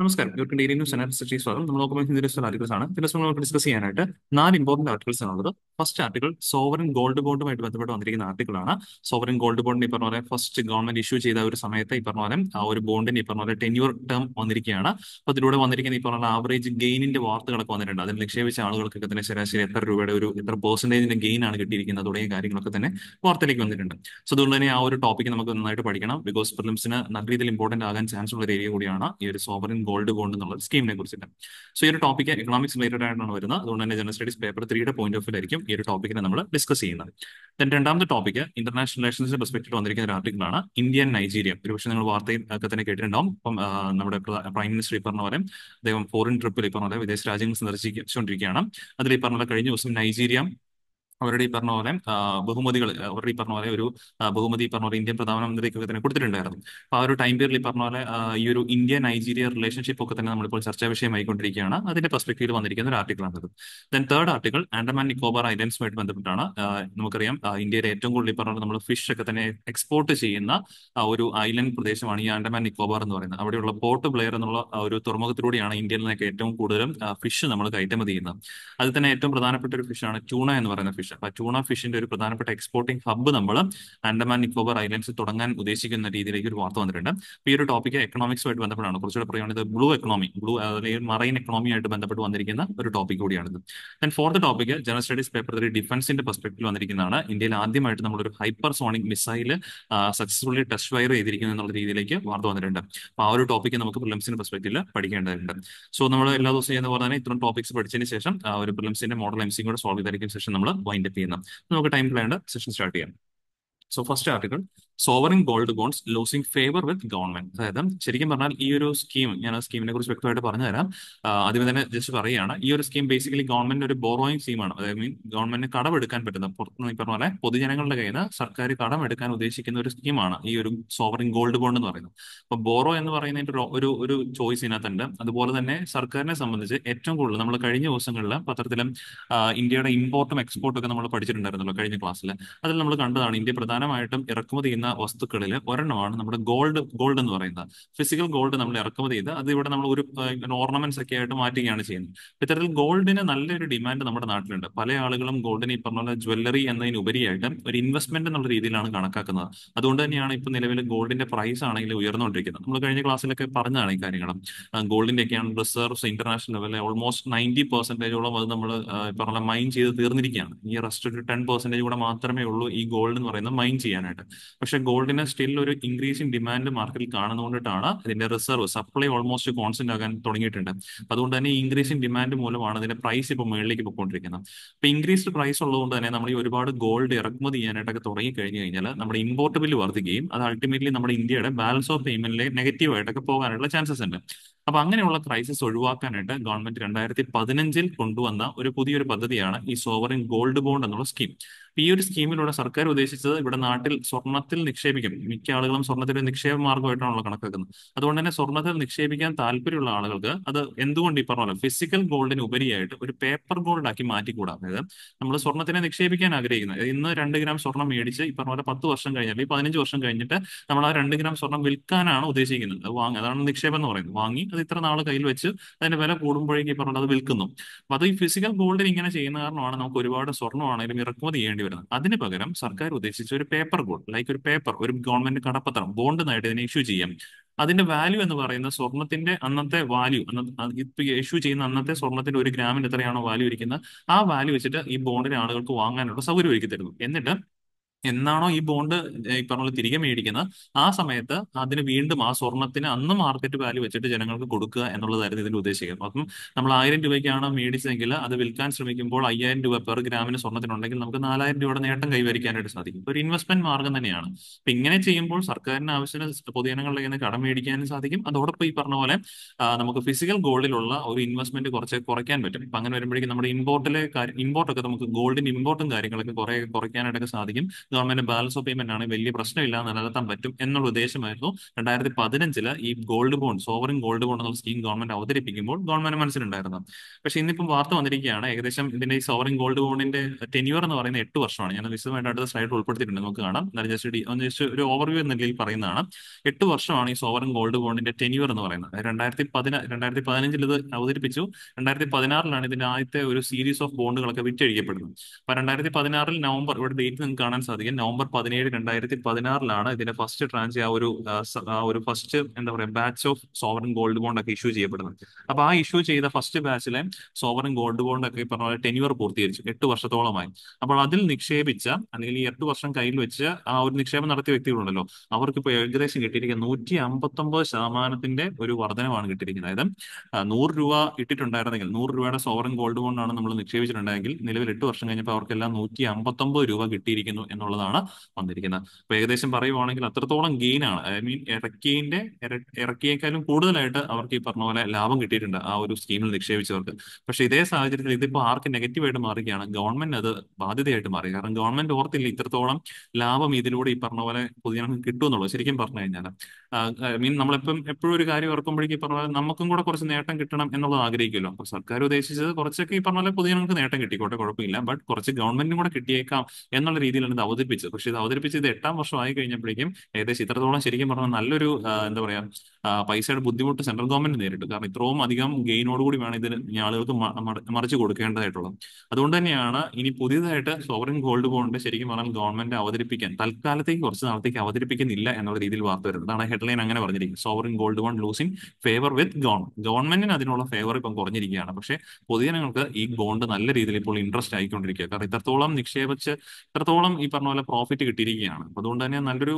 നമസ്കാരം your daily news അനാലിസിറ്റി സ്വാഗതം നമ്മൾ നോക്കുമ്പോൾ ഹിന്ദി ന്യൂസ് ആർട്ടിക്കിൾസ് ആണ് പിന്നെ നമ്മൾ നമുക്ക് ഡിസ്കസ് ചെയ്യാനായിട്ട് നാല് ഇമ്പോർട്ടന്റ് ആർട്ടിക്കിൾസ് ആണുള്ളത് ഫസ്റ്റ് ആർട്ടിക്കിൾ സോവറിൻ ഗോൾഡ് ബോണ്ടുമായിട്ട് ബന്ധപ്പെട്ട് വന്നിരിക്കുന്ന ആണ് സോവറിൻ ഗോൾഡ് ബോണ്ട് ഈ പറഞ്ഞ പോലെ ഫസ്റ്റ് ഗവൺമെന്റ് ഇഷ്യൂ ചെയ്ത ഒരു സമയത്ത് ഈ പറഞ്ഞ പോലെ ആ ഒരു ബോണ്ടിന് ഈ പറഞ്ഞ പോലെ ടെന്യൂർ ടേം വന്നിരിക്കുകയാണ് അപ്പൊ ഇതിലൂടെ വന്നിരിക്കുന്ന ഈ പറഞ്ഞ ആവറേജ് ഗെയിനിന്റെ വാർത്തകളൊക്കെ വന്നിട്ടുണ്ട് അതിൽ നിക്ഷേപിച്ച ആളുകൾക്കൊക്കെ തന്നെ ശരാശരി എത്ര രൂപയുടെ ഒരു എത്ര പെർസെന്റേജിന്റെ ഗെയിൻ ആണ് കിട്ടിയിരിക്കുന്നത് തുടങ്ങിയ കാര്യങ്ങളൊക്കെ തന്നെ വാർത്തയിലേക്ക് വന്നിട്ടുണ്ട് സോ അതുകൊണ്ട് തന്നെ ആ ഒരു ടോപ്പിക് നമുക്ക് നന്നായിട്ട് പഠിക്കണം ബിക്കോസ് പ്രിലിംസിന് നല്ല രീതിയിൽ ഇമ്പോർട്ടന്റ് ആകാൻ ചാൻസ് ഉള്ള ഒരു ഏരിയ കൂടിയാണ് ഈ ഒരു സോവറിൻ ഗോൾഡ് ഗോൾഡ് എന്നുള്ള സ്കീമിനെ കുറിച്ചിട്ട് സോ ഈ ഒരു ടോപ്പിക് എക്കണോമിക്സ് റിലേറ്റഡ് ആയിട്ടാണ് വരുന്നത് അതുകൊണ്ട് തന്നെ ജനറൽ സ്റ്റഡീസ് പേപ്പർ ത്രീയുടെ പോയിന്റ് ഓഫ് വ്യൂ ഈ ഒരു ടോപ്പിക്കിനെ നമ്മൾ ഡിസ്കസ് ചെയ്യുന്നത് ദൻ രണ്ടാമത്തെ ടോപ്പിക് ഇന്റർനാഷണൽ റിലേഷൻസിന്റെ പെർസ്പെക്റ്റീവ് വന്നിരിക്കുന്ന ഒരു ആർട്ടിക്കിളാണ് ആണ് ഇന്ത്യൻ നൈജീരിയ പക്ഷേ നിങ്ങൾ വാർത്തയിൽ ഒക്കെ തന്നെ കേട്ടിട്ടുണ്ടാവും നമ്മുടെ പ്രൈം മിനിസ്റ്റർ ഈ പറഞ്ഞ പോലെ അദ്ദേഹം ഫോറിൻ ട്രിപ്പിൽ ഈ പറഞ്ഞ വിദേശ രാജ്യങ്ങൾ സന്ദർശിച്ചുകൊണ്ടിരിക്കുകയാണ് അതിൽ ഈ പറഞ്ഞ കഴിഞ്ഞ ദിവസം നൈജീരിയ അവരുടെ ഈ പറഞ്ഞ പോലെ ബഹുമതികൾ അവരുടെ ഈ പറഞ്ഞ പോലെ ഒരു ബഹുമതി ഈ പറഞ്ഞ പോലെ ഇന്ത്യൻ പ്രധാനമന്ത്രിക്ക് തന്നെ കൊടുത്തിട്ടുണ്ടായിരുന്നു അപ്പൊ ആ ഒരു ടൈം പീരീഡിൽ പറഞ്ഞ പോലെ ഈ ഒരു ഇന്ത്യ നൈജീരിയ റിലേഷൻഷിപ്പ് ഒക്കെ തന്നെ നമ്മളിപ്പോൾ ചർച്ചാ വിഷയമായിക്കൊണ്ടിരിക്കുകയാണ് അതിന്റെ പെർസ്പെക്റ്റീവിൽ വന്നിരിക്കുന്ന ഒരു ആർട്ടിക്കിളാണത് then third article Andaman Nicobar ഐലൻഡ്സുമായിട്ട് ബന്ധപ്പെട്ടാണ് നമുക്കറിയാം ഇന്ത്യയിലെ ഏറ്റവും കൂടുതൽ ഈ പറഞ്ഞ നമ്മൾ ഫിഷ് ഒക്കെ തന്നെ എക്സ്പോർട്ട് ചെയ്യുന്ന ഒരു ഐലൻഡ് പ്രദേശമാണ് ഈ ആൻഡമാൻ നിക്കോബാർ എന്ന് പറയുന്നത് അവിടെയുള്ള പോർട്ട് ബ്ലെയർ എന്നുള്ള ഒരു തുറമുഖത്തിലൂടെയാണ് ഇന്ത്യയിൽ നിന്നൊക്കെ ഏറ്റവും കൂടുതലും ഫിഷ് നമ്മൾ കയറ്റുമതി ചെയ്യുന്നത് അതിൽ തന്നെ ഏറ്റവും പ്രധാനപ്പെട്ട ഒരു ഫിഷാണ് ട്യൂണ എന്ന് പറയുന്ന ഫിഷ് ഫിഷ് അപ്പൊ ടൂണ ഫിഷിന്റെ ഒരു പ്രധാനപ്പെട്ട എക്സ്പോർട്ടിംഗ് ഹബ്ബ് നമ്മൾ ആൻഡമാൻ നിക്കോബർ ഐലൻഡ്സ് തുടങ്ങാൻ ഉദ്ദേശിക്കുന്ന രീതിയിലേക്ക് ഒരു വാർത്ത വന്നിട്ടുണ്ട് അപ്പൊ ഈ ഒരു ടോപ്പിക് എക്കണോമിക്സുമായിട്ട് ബന്ധപ്പെട്ടാണ് കുറച്ചുകൂടെ പറയുകയാണെങ്കിൽ ബ്ലൂ എക്കണോമി ബ്ലൂ അല്ലെങ്കിൽ മറൈൻ എക്കണോമിയായിട്ട് ബന്ധപ്പെട്ട് വന്നിരിക്കുന്ന ഒരു ടോപ്പിക് കൂടിയാണ് and fourth topic general studies paper ഒരു ഡിഫൻസിന്റെ പെർസ്പെക്ടീവ് വന്നിരിക്കുന്നതാണ് ഇന്ത്യയിൽ ആദ്യമായിട്ട് ഒരു hypersonic missile successfully test fire ചെയ്തിരിക്കുന്നു എന്നുള്ള രീതിയിലേക്ക് വാർത്ത വന്നിട്ടുണ്ട് അപ്പൊ ആ ഒരു ടോപ്പിക് നമുക്ക് പ്രിലിംസിന്റെ പെർസ്പെക്ടീവിൽ പഠിക്കേണ്ടതുണ്ട് സോ നമ്മൾ എല്ലാ ദിവസവും ചെയ്യുന്ന പോലെ തന്നെ ഇത്തരം ടോപ്പിക്സ് പഠിച്ചതിന് ശേഷം ഒരു പ്രിലിംസിന്റെ മോഡൽ എം കൂടെ സോൾവ് ചെയ്തായിരിക്കും സെഷൻ നമ്മൾ അതിൻ്റെ ചെയ്യുന്ന നമുക്ക് ടൈം കളയേണ്ട സെഷൻ സ്റ്റാർട്ട് ചെയ്യാം so first article sovereign gold bonds losing favour with government അതായത് ശരിക്കും പറഞ്ഞാൽ ഈ ഒരു സ്കീം ഞാൻ ആ സ്കീമിനെ കുറിച്ച് വ്യക്തമായിട്ട് പറഞ്ഞുതരാം ആദ്യം തന്നെ ജസ്റ്റ് പറയുകയാണ് ഈ ഒരു സ്കീം ബേസിക്കലി ഗവൺമെന്റ് ഒരു ബോറോയിങ് സ്കീമാണ് അതായത് മീൻ ഗവൺമെന്റിന് കടമെടുക്കാൻ പറ്റുന്ന പുറത്തുനിന്ന് പറഞ്ഞ പോലെ പൊതുജനങ്ങളുടെ കയ്യിൽ നിന്ന് സർക്കാർ കടമെടുക്കാൻ ഉദ്ദേശിക്കുന്ന ഒരു സ്കീമാണ് ഈ ഒരു സോവറിൻ ഗോൾഡ് ബോണ്ട് എന്ന് പറയുന്നത് അപ്പൊ ബോറോ എന്ന് പറയുന്നതിന്റെ ഒരു ഒരു ചോയ്സ് ഇതിനകത്തുണ്ട് അതുപോലെ തന്നെ സർക്കാരിനെ സംബന്ധിച്ച് ഏറ്റവും കൂടുതൽ നമ്മൾ കഴിഞ്ഞ ദിവസങ്ങളിൽ പത്രത്തിലും ഇന്ത്യയുടെ ഇമ്പോർട്ടും എക്സ്പോർട്ടും ഒക്കെ നമ്മൾ പഠിച്ചിട്ടുണ്ടായിരുന്നല്ലോ കഴിഞ്ഞ ക്ലാസ്സിൽ അതിൽ നമ്മൾ കണ്ടതാണ് ഇന്ത്യ പ്രധാനമായിട്ടും ഇറക്കുമതി ചെയ്യുന്ന ചെയ്യുന്ന വസ്തുക്കളിൽ ഒരെണ്ണമാണ് നമ്മുടെ ഗോൾഡ് ഗോൾഡ് എന്ന് പറയുന്നത് ഫിസിക്കൽ ഗോൾഡ് നമ്മൾ ഇറക്കുമതി ചെയ്ത് അത് ഇവിടെ നമ്മൾ ഒരു ഓർണമെന്റ്സ് ഒക്കെ ആയിട്ട് മാറ്റുകയാണ് ചെയ്യുന്നത് ഇത്തരത്തിൽ ഗോൾഡിന് നല്ലൊരു ഡിമാൻഡ് നമ്മുടെ നാട്ടിലുണ്ട് പല ആളുകളും ഗോൾഡിനെ ഈ പറഞ്ഞ പോലെ ജ്വല്ലറി എന്നതിനുപരിയായിട്ട് ഒരു ഇൻവെസ്റ്റ്മെന്റ് എന്നുള്ള രീതിയിലാണ് കണക്കാക്കുന്നത് അതുകൊണ്ട് തന്നെയാണ് ഇപ്പൊ നിലവിൽ ഗോൾഡിന്റെ പ്രൈസ് ആണെങ്കിൽ ഉയർന്നുകൊണ്ടിരിക്കുന്നത് നമ്മൾ കഴിഞ്ഞ ക്ലാസ്സിലൊക്കെ പറഞ്ഞതാണ് ഈ കാര്യങ്ങളും ഗോൾഡിന്റെ ഒക്കെയാണ് റിസർവ്സ് ഇന്റർനാഷണൽ ലെവലിൽ ഓൾമോസ്റ്റ് നയൻറ്റി പെർസെന്റേജോളം അത് നമ്മൾ പറഞ്ഞ മൈൻ ചെയ്ത് തീർന്നിരിക്കുകയാണ് ഈ റെസ്റ്റ് ഒരു ടെൻ പെർസെന്റേജ് കൂടെ മാത്രമേ ഉള്ളൂ ഈ ഗോൾഡ് എന്ന് പറയുന്നത് മൈൻ ചെയ്യാനായിട്ട് പക്ഷെ പക്ഷെ ഗോൾഡിന് സ്റ്റിൽ ഒരു ഇൻക്രീസിംഗ് ഡിമാൻഡ് മാർക്കറ്റിൽ കാണുന്നതുകൊണ്ടിട്ടാണ് ഇതിന്റെ റിസർവ് സപ്ലൈ ഓൾമോസ്റ്റ് കോൺസ്റ്റന്റ് ആകാൻ തുടങ്ങിയിട്ടുണ്ട് അതുകൊണ്ട് തന്നെ ഈ ഇൻക്രീസിംഗ് ഡിമാൻഡ് മൂലമാണ് ഇതിന്റെ പ്രൈസ് ഇപ്പൊ മുകളിലേക്ക് പോയിക്കൊണ്ടിരിക്കുന്നത് അപ്പോൾ ഇൻക്രീസ്ഡ് പ്രൈസ് ഉള്ളതുകൊണ്ട് തന്നെ നമ്മൾ ഈ ഒരുപാട് ഗോൾഡ് ഇറക്കുമതി ചെയ്യാനായിട്ടൊക്കെ തുടങ്ങി കഴിഞ്ഞു കഴിഞ്ഞാൽ നമ്മുടെ ഇമ്പോർട്ട് ബില്ല് വർദ്ധിക്കുകയും അത് അൾട്ടിമേറ്റ്ലി നമ്മുടെ ഇന്ത്യയുടെ ബാലൻസ് ഓഫ് പേയ്മെന്റിലെ നെഗറ്റീവ് ആയിട്ടൊക്കെ പോകാനുള്ള ചാൻസസ് ഉണ്ട് അപ്പൊ അങ്ങനെയുള്ള ക്രൈസിസ് ഒഴിവാക്കാനായിട്ട് ഗവൺമെന്റ് രണ്ടായിരത്തി പതിനഞ്ചിൽ കൊണ്ടുവന്ന ഒരു പുതിയൊരു പദ്ധതിയാണ് ഈ സോവറിൻ ഗോൾഡ് ബോണ്ട് എന്നുള്ള സ്കീം ഈ ഒരു സ്കീമിലൂടെ സർക്കാർ ഉദ്ദേശിച്ചത് ഇവിടെ നാട്ടിൽ സ്വർണത്തിൽ നിക്ഷേപിക്കും മിക്ക ആളുകളും സ്വർണത്തിൽ നിക്ഷേപ മാർഗമായിട്ടാണല്ലോ കണക്കാക്കുന്നത് അതുകൊണ്ട് തന്നെ സ്വർണത്തിൽ നിക്ഷേപിക്കാൻ താല്പര്യമുള്ള ആളുകൾക്ക് അത് എന്തുകൊണ്ട് ഈ പറഞ്ഞാലും ഫിസിക്കൽ ഗോൾഡിന് ഉപരിയായിട്ട് ഒരു പേപ്പർ ഗോൾഡാക്കി മാറ്റിക്കൂടാ അതായത് നമ്മൾ സ്വർണത്തിനെ നിക്ഷേപിക്കാൻ ആഗ്രഹിക്കുന്നത് ഇന്ന് രണ്ട് ഗ്രാം സ്വർണം മേടിച്ച് ഈ പറഞ്ഞ പോലെ പത്ത് വർഷം കഴിഞ്ഞാൽ ഈ പതിനഞ്ച് വർഷം കഴിഞ്ഞിട്ട് നമ്മൾ ആ രണ്ട് ഗ്രാം സ്വർണം വിൽക്കാനാണ് ഉദ്ദേശിക്കുന്നത് വാങ്ങി അതാണ് നിക്ഷേപം എന്ന് പറയുന്നത് വാങ്ങി അത് ഇത്ര നാൾ കയ്യിൽ വെച്ച് അതിന്റെ വില കൂടുമ്പോഴേക്കും ഈ പറഞ്ഞത് അത് വിൽക്കുന്നു അപ്പൊ അത് ഈ ഫിസിക്കൽ ഗോൾഡിൽ ഇങ്ങനെ ചെയ്യുന്ന കാരണമാണ് നമുക്ക് ഒരുപാട് സ്വർണ്ണമാണെങ്കിലും ഇറക്കുമതി ചെയ്യേണ്ടി വരുന്നത് അതിന് പകരം സർക്കാർ ഉദ്ദേശിച്ച ഒരു പേപ്പർ ഗോൾഡ് ലൈക്ക് ഒരു പേപ്പർ ഒരു ഗവൺമെന്റ് കടപ്പത്രം ബോണ്ട് നായിട്ട് ഇതിനെ ഇഷ്യൂ ചെയ്യാം അതിന്റെ വാല്യൂ എന്ന് പറയുന്ന സ്വർണത്തിന്റെ അന്നത്തെ വാല്യൂ ഇപ്പൊ ഇഷ്യൂ ചെയ്യുന്ന അന്നത്തെ സ്വർണത്തിന്റെ ഒരു ഗ്രാമിന് എത്രയാണോ വാല്യൂ ഇരിക്കുന്നത് ആ വാല്യൂ വെച്ചിട്ട് ഈ ബോണ്ടിന് ആളുകൾക്ക് വാങ്ങാനുള്ള സൗകര്യം ഒരുക്കി തരുന്നു എന്നിട്ട് എന്നാണോ ഈ ബോണ്ട് ഈ പറഞ്ഞ തിരികെ മേടിക്കുന്നത് ആ സമയത്ത് അതിന് വീണ്ടും ആ സ്വർണത്തിന് അന്ന് മാർക്കറ്റ് വാല്യൂ വെച്ചിട്ട് ജനങ്ങൾക്ക് കൊടുക്കുക എന്നുള്ളതായിരുന്നു ഇതിന്റെ ഉദ്ദേശിക്കുന്നത് അപ്പം നമ്മൾ ആയിരം രൂപയ്ക്കാണ് മേടിച്ചതെങ്കിൽ അത് വിൽക്കാൻ ശ്രമിക്കുമ്പോൾ അയ്യായിരം രൂപ പെർ ഗ്രാമിന് സ്വർണ്ണത്തിനുണ്ടെങ്കിൽ നമുക്ക് നാലായിരം രൂപയുടെ നേട്ടം കൈവരിക്കാനായിട്ട് സാധിക്കും ഒരു ഇൻവെസ്റ്റ്മെന്റ് മാർഗം തന്നെയാണ് അപ്പൊ ഇങ്ങനെ ചെയ്യുമ്പോൾ സർക്കാരിന് ആവശ്യത്തിന് പൊതുജനങ്ങളുടെ നിന്ന് കടം മേടിക്കാനും സാധിക്കും അതോടൊപ്പം ഈ പറഞ്ഞ പോലെ നമുക്ക് ഫിസിക്കൽ ഗോൾഡിലുള്ള ഒരു ഇൻവെസ്റ്റ്മെന്റ് കുറച്ച് കുറയ്ക്കാൻ പറ്റും അപ്പൊ അങ്ങനെ വരുമ്പോഴേക്കും നമ്മുടെ ഇമ്പോർട്ടിലെ ഇമ്പോർട്ടൊക്കെ നമുക്ക് ഗോൾഡിന്റെ ഇമ്പോർട്ടും കാര്യങ്ങളൊക്കെ കുറെ കുറയ്ക്കാനായിട്ടൊക്കെ സാധിക്കും ഗവൺമെന്റ് ബാലൻസ് ഓഫ് പേയ്മെന്റ് ആണ് വലിയ പ്രശ്നമില്ല നിലനിർത്താൻ പറ്റും എന്നുള്ള ഉദ്ദേശമായിരുന്നു രണ്ടായിരത്തി പതിനഞ്ചില് ഈ gold bond sovereign gold bond എന്നുള്ള സ്കീം ഗവൺമെന്റ് അവതരിപ്പിക്കുമ്പോൾ ഗവൺമെന്റ് മനസ്സിലുണ്ടായിരുന്നു പക്ഷെ ഇന്നിപ്പം വാർത്ത വന്നിരിക്കുകയാണ് ഏകദേശം ഇതിന്റെ ഈ സോവറിൻ ഗോൾഡ് ബോണ്ടിന്റെ ടെന്യൂർ എന്ന് പറയുന്നത് എട്ട് വർഷമാണ് ഞാൻ വിശദമായിട്ട് അടുത്ത സ്ലൈഡ് ഉൾപ്പെടുത്തിയിട്ടുണ്ട് നമുക്ക് കാണാം ജസ്റ്റ് ജസ്റ്റ് ഒരു ഓവർവ്യൂ എന്ന നിലയിൽ പറയുന്നതാണ് എട്ട് വർഷമാണ് ഈ സോവറിൻ ഗോൾഡ് ബോണ്ടിന്റെ ടെന്യൂർ എന്ന് പറയുന്നത് രണ്ടായിരത്തി പതിനാ രണ്ടായിരത്തി പതിനഞ്ചിൽ ഇത് അവതരിപ്പിച്ചു രണ്ടായിരത്തി പതിനാറിലാണ് ഇതിന്റെ ആദ്യത്തെ ഒരു സീരീസ് ഓഫ് ബോണ്ടുകളൊക്കെ വിറ്റഴിക്കപ്പെടുന്നത് അപ്പൊ രണ്ടായിരത്തി പതിനാറിൽ നവംബർ ഇവിടെ ഡേറ്റ് നിങ്ങൾക്ക് കാണാൻ സാധിക്കും സാധിക്കും നവംബർ പതിനേഴ് രണ്ടായിരത്തി പതിനാറിലാണ് ഇതിന്റെ ഫസ്റ്റ് ട്രാൻസ് ആ ഒരു ആ ഒരു ഫസ്റ്റ് എന്താ പറയുക batch of sovereign gold bond ഒക്കെ ഇഷ്യൂ ചെയ്യപ്പെടുന്നത് അപ്പൊ ആ ഇഷ്യൂ ചെയ്ത ഫസ്റ്റ് ബാച്ചിലെ സോവറിൻ ഗോൾഡ് ബോണ്ട് ഒക്കെ പറഞ്ഞ പോലെ ടെന്യൂർ പൂർത്തീകരിച്ചു എട്ട് വർഷത്തോളമായി അപ്പോൾ അതിൽ നിക്ഷേപിച്ച അല്ലെങ്കിൽ ഈ എട്ട് വർഷം കയ്യിൽ വെച്ച് ആ ഒരു നിക്ഷേപം നടത്തിയ വ്യക്തികളുണ്ടല്ലോ അവർക്ക് ഇപ്പോൾ ഏകദേശം കിട്ടിയിരിക്കുന്ന നൂറ്റി അമ്പത്തൊമ്പത് ശതമാനത്തിന്റെ ഒരു വർധനമാണ് കിട്ടിയിരിക്കുന്നത് അതായത് നൂറ് രൂപ ഇട്ടിട്ടുണ്ടായിരുന്നെങ്കിൽ നൂറ് രൂപയുടെ സോവറിൻ ഗോൾഡ് ബോണ്ടാണ് നമ്മൾ നിക്ഷേപിച്ചിട്ടുണ്ടെങ്കിൽ നിലവിൽ എട്ട് വർഷം കഴിഞ്ഞപ്പോൾ അവർക്കെല്ലാം നൂറ്റി അമ്പത്തൊമ്പത് രൂപ കിട്ടിയിരിക്കുന്നു എന്നുള്ള എന്നുള്ളതാണ് വന്നിരിക്കുന്നത് അപ്പൊ ഏകദേശം പറയുവാണെങ്കിൽ അത്രത്തോളം ഗെയിൻ ആണ് ഐ മീൻ ഇറക്കിയതിന്റെ ഇറക്കിയേക്കാളും കൂടുതലായിട്ട് അവർക്ക് ഈ പറഞ്ഞ പോലെ ലാഭം കിട്ടിയിട്ടുണ്ട് ആ ഒരു സ്കീമിൽ നിക്ഷേപിച്ചവർക്ക് പക്ഷെ ഇതേ സാഹചര്യത്തിൽ ഇതിപ്പോ ആർക്ക് നെഗറ്റീവായിട്ട് മാറുകയാണ് ഗവൺമെന്റ് അത് ബാധ്യതയായിട്ട് മാറി കാരണം ഗവൺമെന്റ് ഓർത്തില്ല ഇത്രത്തോളം ലാഭം ഇതിലൂടെ ഈ പറഞ്ഞ പോലെ പൊതുജനങ്ങൾ കിട്ടുമെന്നുള്ളൂ ശരിക്കും പറഞ്ഞു കഴിഞ്ഞാൽ ഐ മീൻ നമ്മളിപ്പം എപ്പോഴും ഒരു കാര്യം ഓർക്കുമ്പോഴേക്കും പറഞ്ഞ പോലെ നമുക്കും കൂടെ കുറച്ച് നേട്ടം കിട്ടണം എന്നുള്ളത് ആഗ്രഹിക്കുമല്ലോ അപ്പൊ സർക്കാർ ഉദ്ദേശിച്ചത് കുറച്ചൊക്കെ ഈ പറഞ്ഞ പോലെ പൊതുജനങ്ങൾക്ക് നേട്ടം കിട്ടിക്കോട്ടെ കുഴപ്പമില്ല ബട്ട് കുറച്ച് ഗവൺമെന്റിനും കൂടെ കിട്ടിയേക്കാം എന്നുള്ള രീതിയിലാണ് ഇത് അവതരിപ്പിച്ചത് പക്ഷെ ഇത് അവതരിപ്പിച്ച് ഇത് എട്ടാം വർഷമായി കഴിഞ്ഞപ്പോഴേക്കും ഏകദേശം ഇത്രത്തോളം ശരിക്കും പറഞ്ഞാൽ നല്ലൊരു എന്താ പറയാ പൈസയുടെ ബുദ്ധിമുട്ട് സെൻട്രൽ ഗവൺമെന്റ് നേരിട്ടു കാരണം ഇത്രയും അധികം ഗെയിനോടുകൂടി വേണം ഇതിന് ആളുകൾക്ക് മറിച്ച് കൊടുക്കേണ്ടതായിട്ടുള്ളത് അതുകൊണ്ട് തന്നെയാണ് ഇനി പുതിയതായിട്ട് സോവറിൻ ഗോൾഡ് ബോണ്ട് ശരിക്കും പറഞ്ഞാൽ ഗവൺമെന്റ് അവതരിപ്പിക്കാൻ തൽക്കാലത്തേക്ക് കുറച്ച് നാളത്തേക്ക് അവതരിപ്പിക്കുന്നില്ല എന്നുള്ള രീതിയിൽ വാർത്ത വരുന്നത് അതാണ് ഹെഡ്ലൈൻ അങ്ങനെ പറഞ്ഞിരിക്കുന്നത് sovereign gold bond losing favour with government ഗവൺമെന്റിന് അതിനുള്ള ഫേവർ ഇപ്പം കുറഞ്ഞിരിക്കുകയാണ് പക്ഷേ പൊതുജനങ്ങൾക്ക് ഈ ബോണ്ട് നല്ല രീതിയിൽ ഇപ്പോൾ ഇൻട്രസ്റ്റ് ആയിക്കൊണ്ടിരിക്കുക കാരണം ഇത്രത്തോളം നിക്ഷേപിച്ച് ഇത്രത്തോളം ഈ പറഞ്ഞ പോലെ പ്രോഫിറ്റ് കിട്ടിയിരിക്കുകയാണ് അതുകൊണ്ട് തന്നെ നല്ലൊരു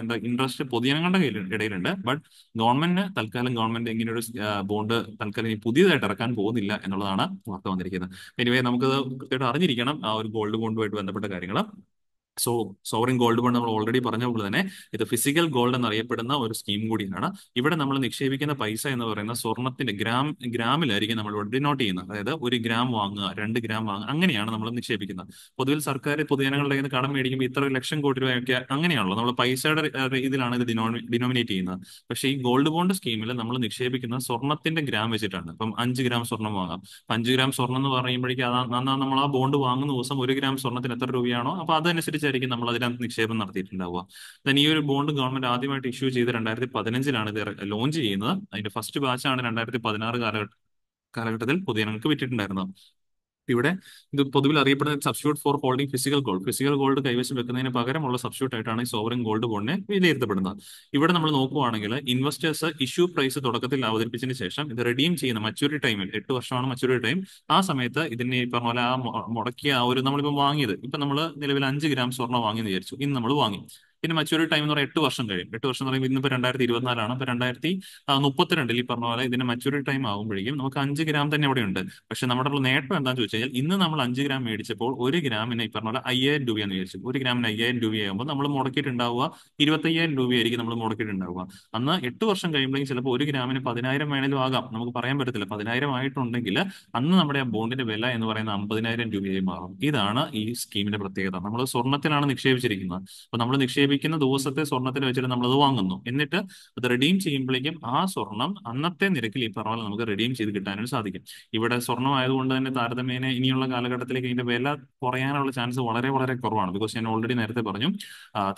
എന്താ ഇൻട്രസ്റ്റ് പൊതുജനങ്ങളുടെ ഇടയിലുണ്ട് ബട്ട് ഗവൺമെന്റിന് തൽക്കാലം ഗവൺമെന്റ് ഇങ്ങനെയൊരു ഒരു ബോണ്ട് തൽക്കാലം ഇനി പുതിയതായിട്ട് ഇറക്കാൻ പോകുന്നില്ല എന്നുള്ളതാണ് വാർത്ത വന്നിരിക്കുന്നത് എനിവേ നമുക്ക് കൃത്യമായിട്ട് അറിഞ്ഞിരിക്കണം ആ ഒരു ഗോൾഡ് ബോണ്ടുമായിട്ട് ബന്ധപ്പെട്ട കാര്യങ്ങൾ സോ സോവറിൻ ഗോൾഡ് ബോണ്ട് നമ്മൾ ഓൾറെഡി പറഞ്ഞ പോലെ തന്നെ ഇത് ഫിസിക്കൽ ഗോൾഡ് എന്നറിയപ്പെടുന്ന ഒരു സ്കീം കൂടിയാണ് ഇവിടെ നമ്മൾ നിക്ഷേപിക്കുന്ന പൈസ എന്ന് പറയുന്ന സ്വർണത്തിന്റെ ഗ്രാം ഗ്രാമിലായിരിക്കും നമ്മൾ ഇവിടെ ഡിനോട്ട് ചെയ്യുന്നത് അതായത് ഒരു ഗ്രാം വാങ്ങുക രണ്ട് ഗ്രാം വാങ്ങുക അങ്ങനെയാണ് നമ്മൾ നിക്ഷേപിക്കുന്നത് പൊതുവിൽ സർക്കാർ പൊതുജനങ്ങളുടെ കയ്യിൽ കടം മേടിക്കുമ്പോൾ ഇത്ര ലക്ഷം കോടി രൂപയൊക്കെ അങ്ങനെയാണല്ലോ നമ്മൾ പൈസയുടെ ഇതിലാണ് ഇത് ഡിനോമിനേറ്റ് ചെയ്യുന്നത് പക്ഷേ ഈ ഗോൾഡ് ബോണ്ട് സ്കീമിൽ നമ്മൾ നിക്ഷേപിക്കുന്ന സ്വർണത്തിന്റെ ഗ്രാം വെച്ചിട്ടാണ് ഇപ്പം അഞ്ച് ഗ്രാം സ്വർണം വാങ്ങാം അഞ്ച് ഗ്രാം സ്വർണം എന്ന് പറയുമ്പോഴേക്കും നമ്മൾ ആ ബോണ്ട് വാങ്ങുന്ന ദിവസം ഒരു ഗ്രാം സ്വർണത്തിന് എത്ര രൂപയാണോ അപ്പൊ അതനുസരിച്ച് അനുസരിച്ചായിരിക്കും നമ്മൾ അതിനകത്ത് നിക്ഷേപം നടത്തിയിട്ടുണ്ടാവുക ദൻ ഈ ഒരു ബോണ്ട് ഗവൺമെന്റ് ആദ്യമായിട്ട് ഇഷ്യൂ ചെയ്ത് രണ്ടായിരത്തി പതിനഞ്ചിലാണ് ഇത് ലോഞ്ച് ചെയ്യുന്നത് അതിന്റെ ഫസ്റ്റ് ബാച്ചാണ് രണ്ടായിരത്തി പതിനാറ് കാലഘട്ട കാലഘട്ടത്തിൽ പൊതുജനങ്ങൾക്ക് വിറ്റിട്ടുണ്ടായിരുന്നത് ഇവിടെ ഇത് പൊതുവിൽ അറിയപ്പെടുന്ന substitute for holding physical gold physical gold കൈവശം വെക്കുന്നതിന് പകരമുള്ള സബ്സ്റ്റിറ്റ്യൂട്ട് ആയിട്ടാണ് ഈ സോവറിൻ ഗോൾഡ് ബോണ്ടിനെ വിലയിരുത്തപ്പെടുന്നത് ഇവിടെ നമ്മൾ നോക്കുവാണെങ്കിൽ ഇൻവെസ്റ്റേഴ്സ് ഇഷ്യൂ പ്രൈസ് തുടക്കത്തിൽ അവതരിപ്പിച്ചതിന് ശേഷം ഇത് റെഡീം ചെയ്യുന്ന മച്യൂരിറ്റി ടൈമിൽ എട്ട് വർഷമാണ് മച്യൂരിറ്റി ടൈം ആ സമയത്ത് ഇതിന് ഈ പറഞ്ഞ പോലെ ആ മുടക്കിയ ആ ഒരു നമ്മളിപ്പോൾ വാങ്ങിയത് ഇപ്പൊ നമ്മൾ നിലവിൽ അഞ്ച് ഗ്രാം സ്വർണ്ണം വാങ്ങി വിചാരിച്ചു ഇന്ന് നമ്മൾ വാങ്ങി പിന്നെ മച്ചുവറി ടൈം എന്ന് പറയുന്നത് എട്ട് വർഷം കഴിയും എട്ട് വർഷം എന്ന് പറയുമ്പോൾ ഇന്നിപ്പോൾ രണ്ടായിരത്തി ഇരുപത്തിനാലാണ് അപ്പോൾ രണ്ടായിരത്തി മുപ്പത്തിരണ്ടിൽ ഈ പറഞ്ഞ പോലെ ഇതിന്റെ മച്ചുവറി ടൈം ആകുമ്പോഴേക്കും നമുക്ക് അഞ്ച് ഗ്രാം തന്നെ അവിടെ ഉണ്ട് പക്ഷെ നമ്മുടെ നേട്ടം എന്താണെന്ന് ചോദിച്ചു കഴിഞ്ഞാൽ ഇന്ന് നമ്മൾ അഞ്ച് ഗ്രാം മേടിച്ചപ്പോൾ ഒരു ഗ്രാമിന് ഈ പറഞ്ഞ പോലെ അയ്യായിരം രൂപയെന്ന് മേടിച്ചു ഒരു ഗ്രാമിന് അയ്യായിരം രൂപയാകുമ്പോൾ നമ്മൾ മുടക്കിയിട്ടുണ്ടാവുക ഇരുപത്തയ്യായിരം രൂപയായിരിക്കും നമ്മൾ മുടക്കിയിട്ടുണ്ടാവുക അന്ന് എട്ട് വർഷം കഴിയുമ്പോഴേക്കും ചിലപ്പോൾ ഒരു ഗ്രാമിന് പതിനായിരം വേണേലും ആകാം നമുക്ക് പറയാൻ പറ്റത്തില്ല പതിനായിരം ആയിട്ടുണ്ടെങ്കിൽ അന്ന് നമ്മുടെ ആ ബോണ്ടിന്റെ വില എന്ന് പറയുന്ന അമ്പതിനായിരം രൂപയായി മാറും ഇതാണ് ഈ സ്കീമിന്റെ പ്രത്യേകത നമ്മൾ സ്വർണ്ണത്തിലാണ് നിക്ഷേപിച്ചിരിക്കുന്നത് അപ്പോൾ നമ്മൾ നിക്ഷേപ ലഭിക്കുന്ന ദിവസത്തെ സ്വർണത്തിന് വെച്ചിട്ട് നമ്മളത് വാങ്ങുന്നു എന്നിട്ട് അത് റിഡീം ചെയ്യുമ്പോഴേക്കും ആ സ്വർണം അന്നത്തെ നിരക്കിൽ ഈ പറഞ്ഞാൽ നമുക്ക് റിഡീം ചെയ്ത് കിട്ടാനും സാധിക്കും ഇവിടെ സ്വർണം ആയതുകൊണ്ട് തന്നെ താരതമ്യേന ഇനിയുള്ള കാലഘട്ടത്തിലേക്ക് ഇതിന്റെ വില കുറയാനുള്ള ചാൻസ് വളരെ വളരെ കുറവാണ് ബിക്കോസ് ഞാൻ ഓൾറെഡി നേരത്തെ പറഞ്ഞു